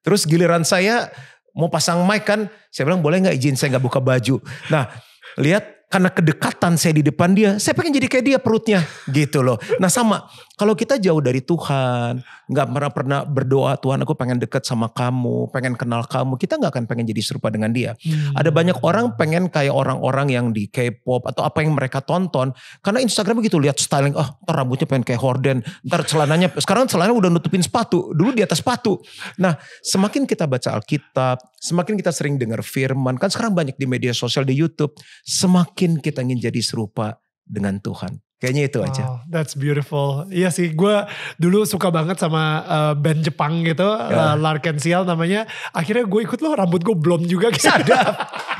Terus giliran saya mau pasang mic kan saya bilang boleh gak izin saya gak buka baju. Nah lihat karena kedekatan saya di depan dia, saya pengen jadi kayak dia perutnya gitu loh. Nah sama, kalau kita jauh dari Tuhan, gak pernah pernah berdoa Tuhan aku pengen deket sama kamu, pengen kenal kamu, kita gak akan pengen jadi serupa dengan dia. Hmm. Ada banyak orang pengen kayak orang-orang yang di K-pop atau apa yang mereka tonton, karena Instagram begitu lihat styling, oh, ntar rambutnya pengen kayak Horden, ntar celananya, sekarang celananya udah nutupin sepatu, dulu di atas sepatu. Nah semakin kita baca Alkitab, Semakin kita sering dengar firman, kan sekarang banyak di media sosial, di Youtube. Semakin kita ingin jadi serupa dengan Tuhan. Kayaknya itu aja. that's beautiful. Iya sih, gue dulu suka banget sama uh, band Jepang gitu, yeah. Ya. uh, Larkensial namanya. Akhirnya gue ikut loh, rambut gue belum juga. Gitu. Sadap!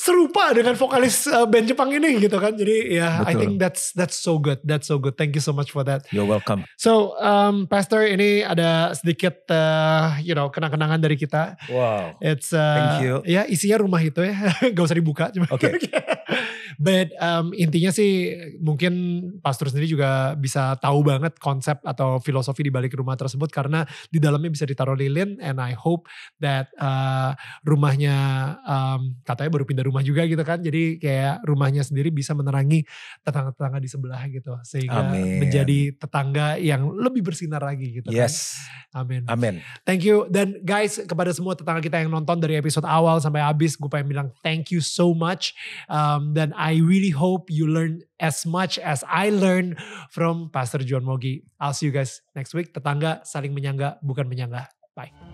serupa dengan vokalis uh, band Jepang ini gitu kan. Jadi ya yeah, I think that's that's so good. That's so good. Thank you so much for that. You're welcome. So um, Pastor ini ada sedikit uh, you know kenang-kenangan dari kita. Wow. It's uh, Thank you. Ya isinya rumah itu ya. Gak usah dibuka cuma. Oke. Okay. But um, intinya sih mungkin pastor sendiri juga bisa tahu banget konsep atau filosofi di balik rumah tersebut karena di dalamnya bisa ditaruh lilin and I hope that uh, rumahnya um, katanya saya baru pindah rumah juga gitu kan. Jadi kayak rumahnya sendiri bisa menerangi tetangga-tetangga di sebelah gitu. Sehingga Amin. menjadi tetangga yang lebih bersinar lagi gitu kan. yes. kan. Amin. Amin. Thank you. Dan guys kepada semua tetangga kita yang nonton dari episode awal sampai habis. Gue pengen bilang thank you so much. Um, dan I really hope you learn as much as I learn from Pastor John Mogi. I'll see you guys next week. Tetangga saling menyangga bukan menyangga. Bye.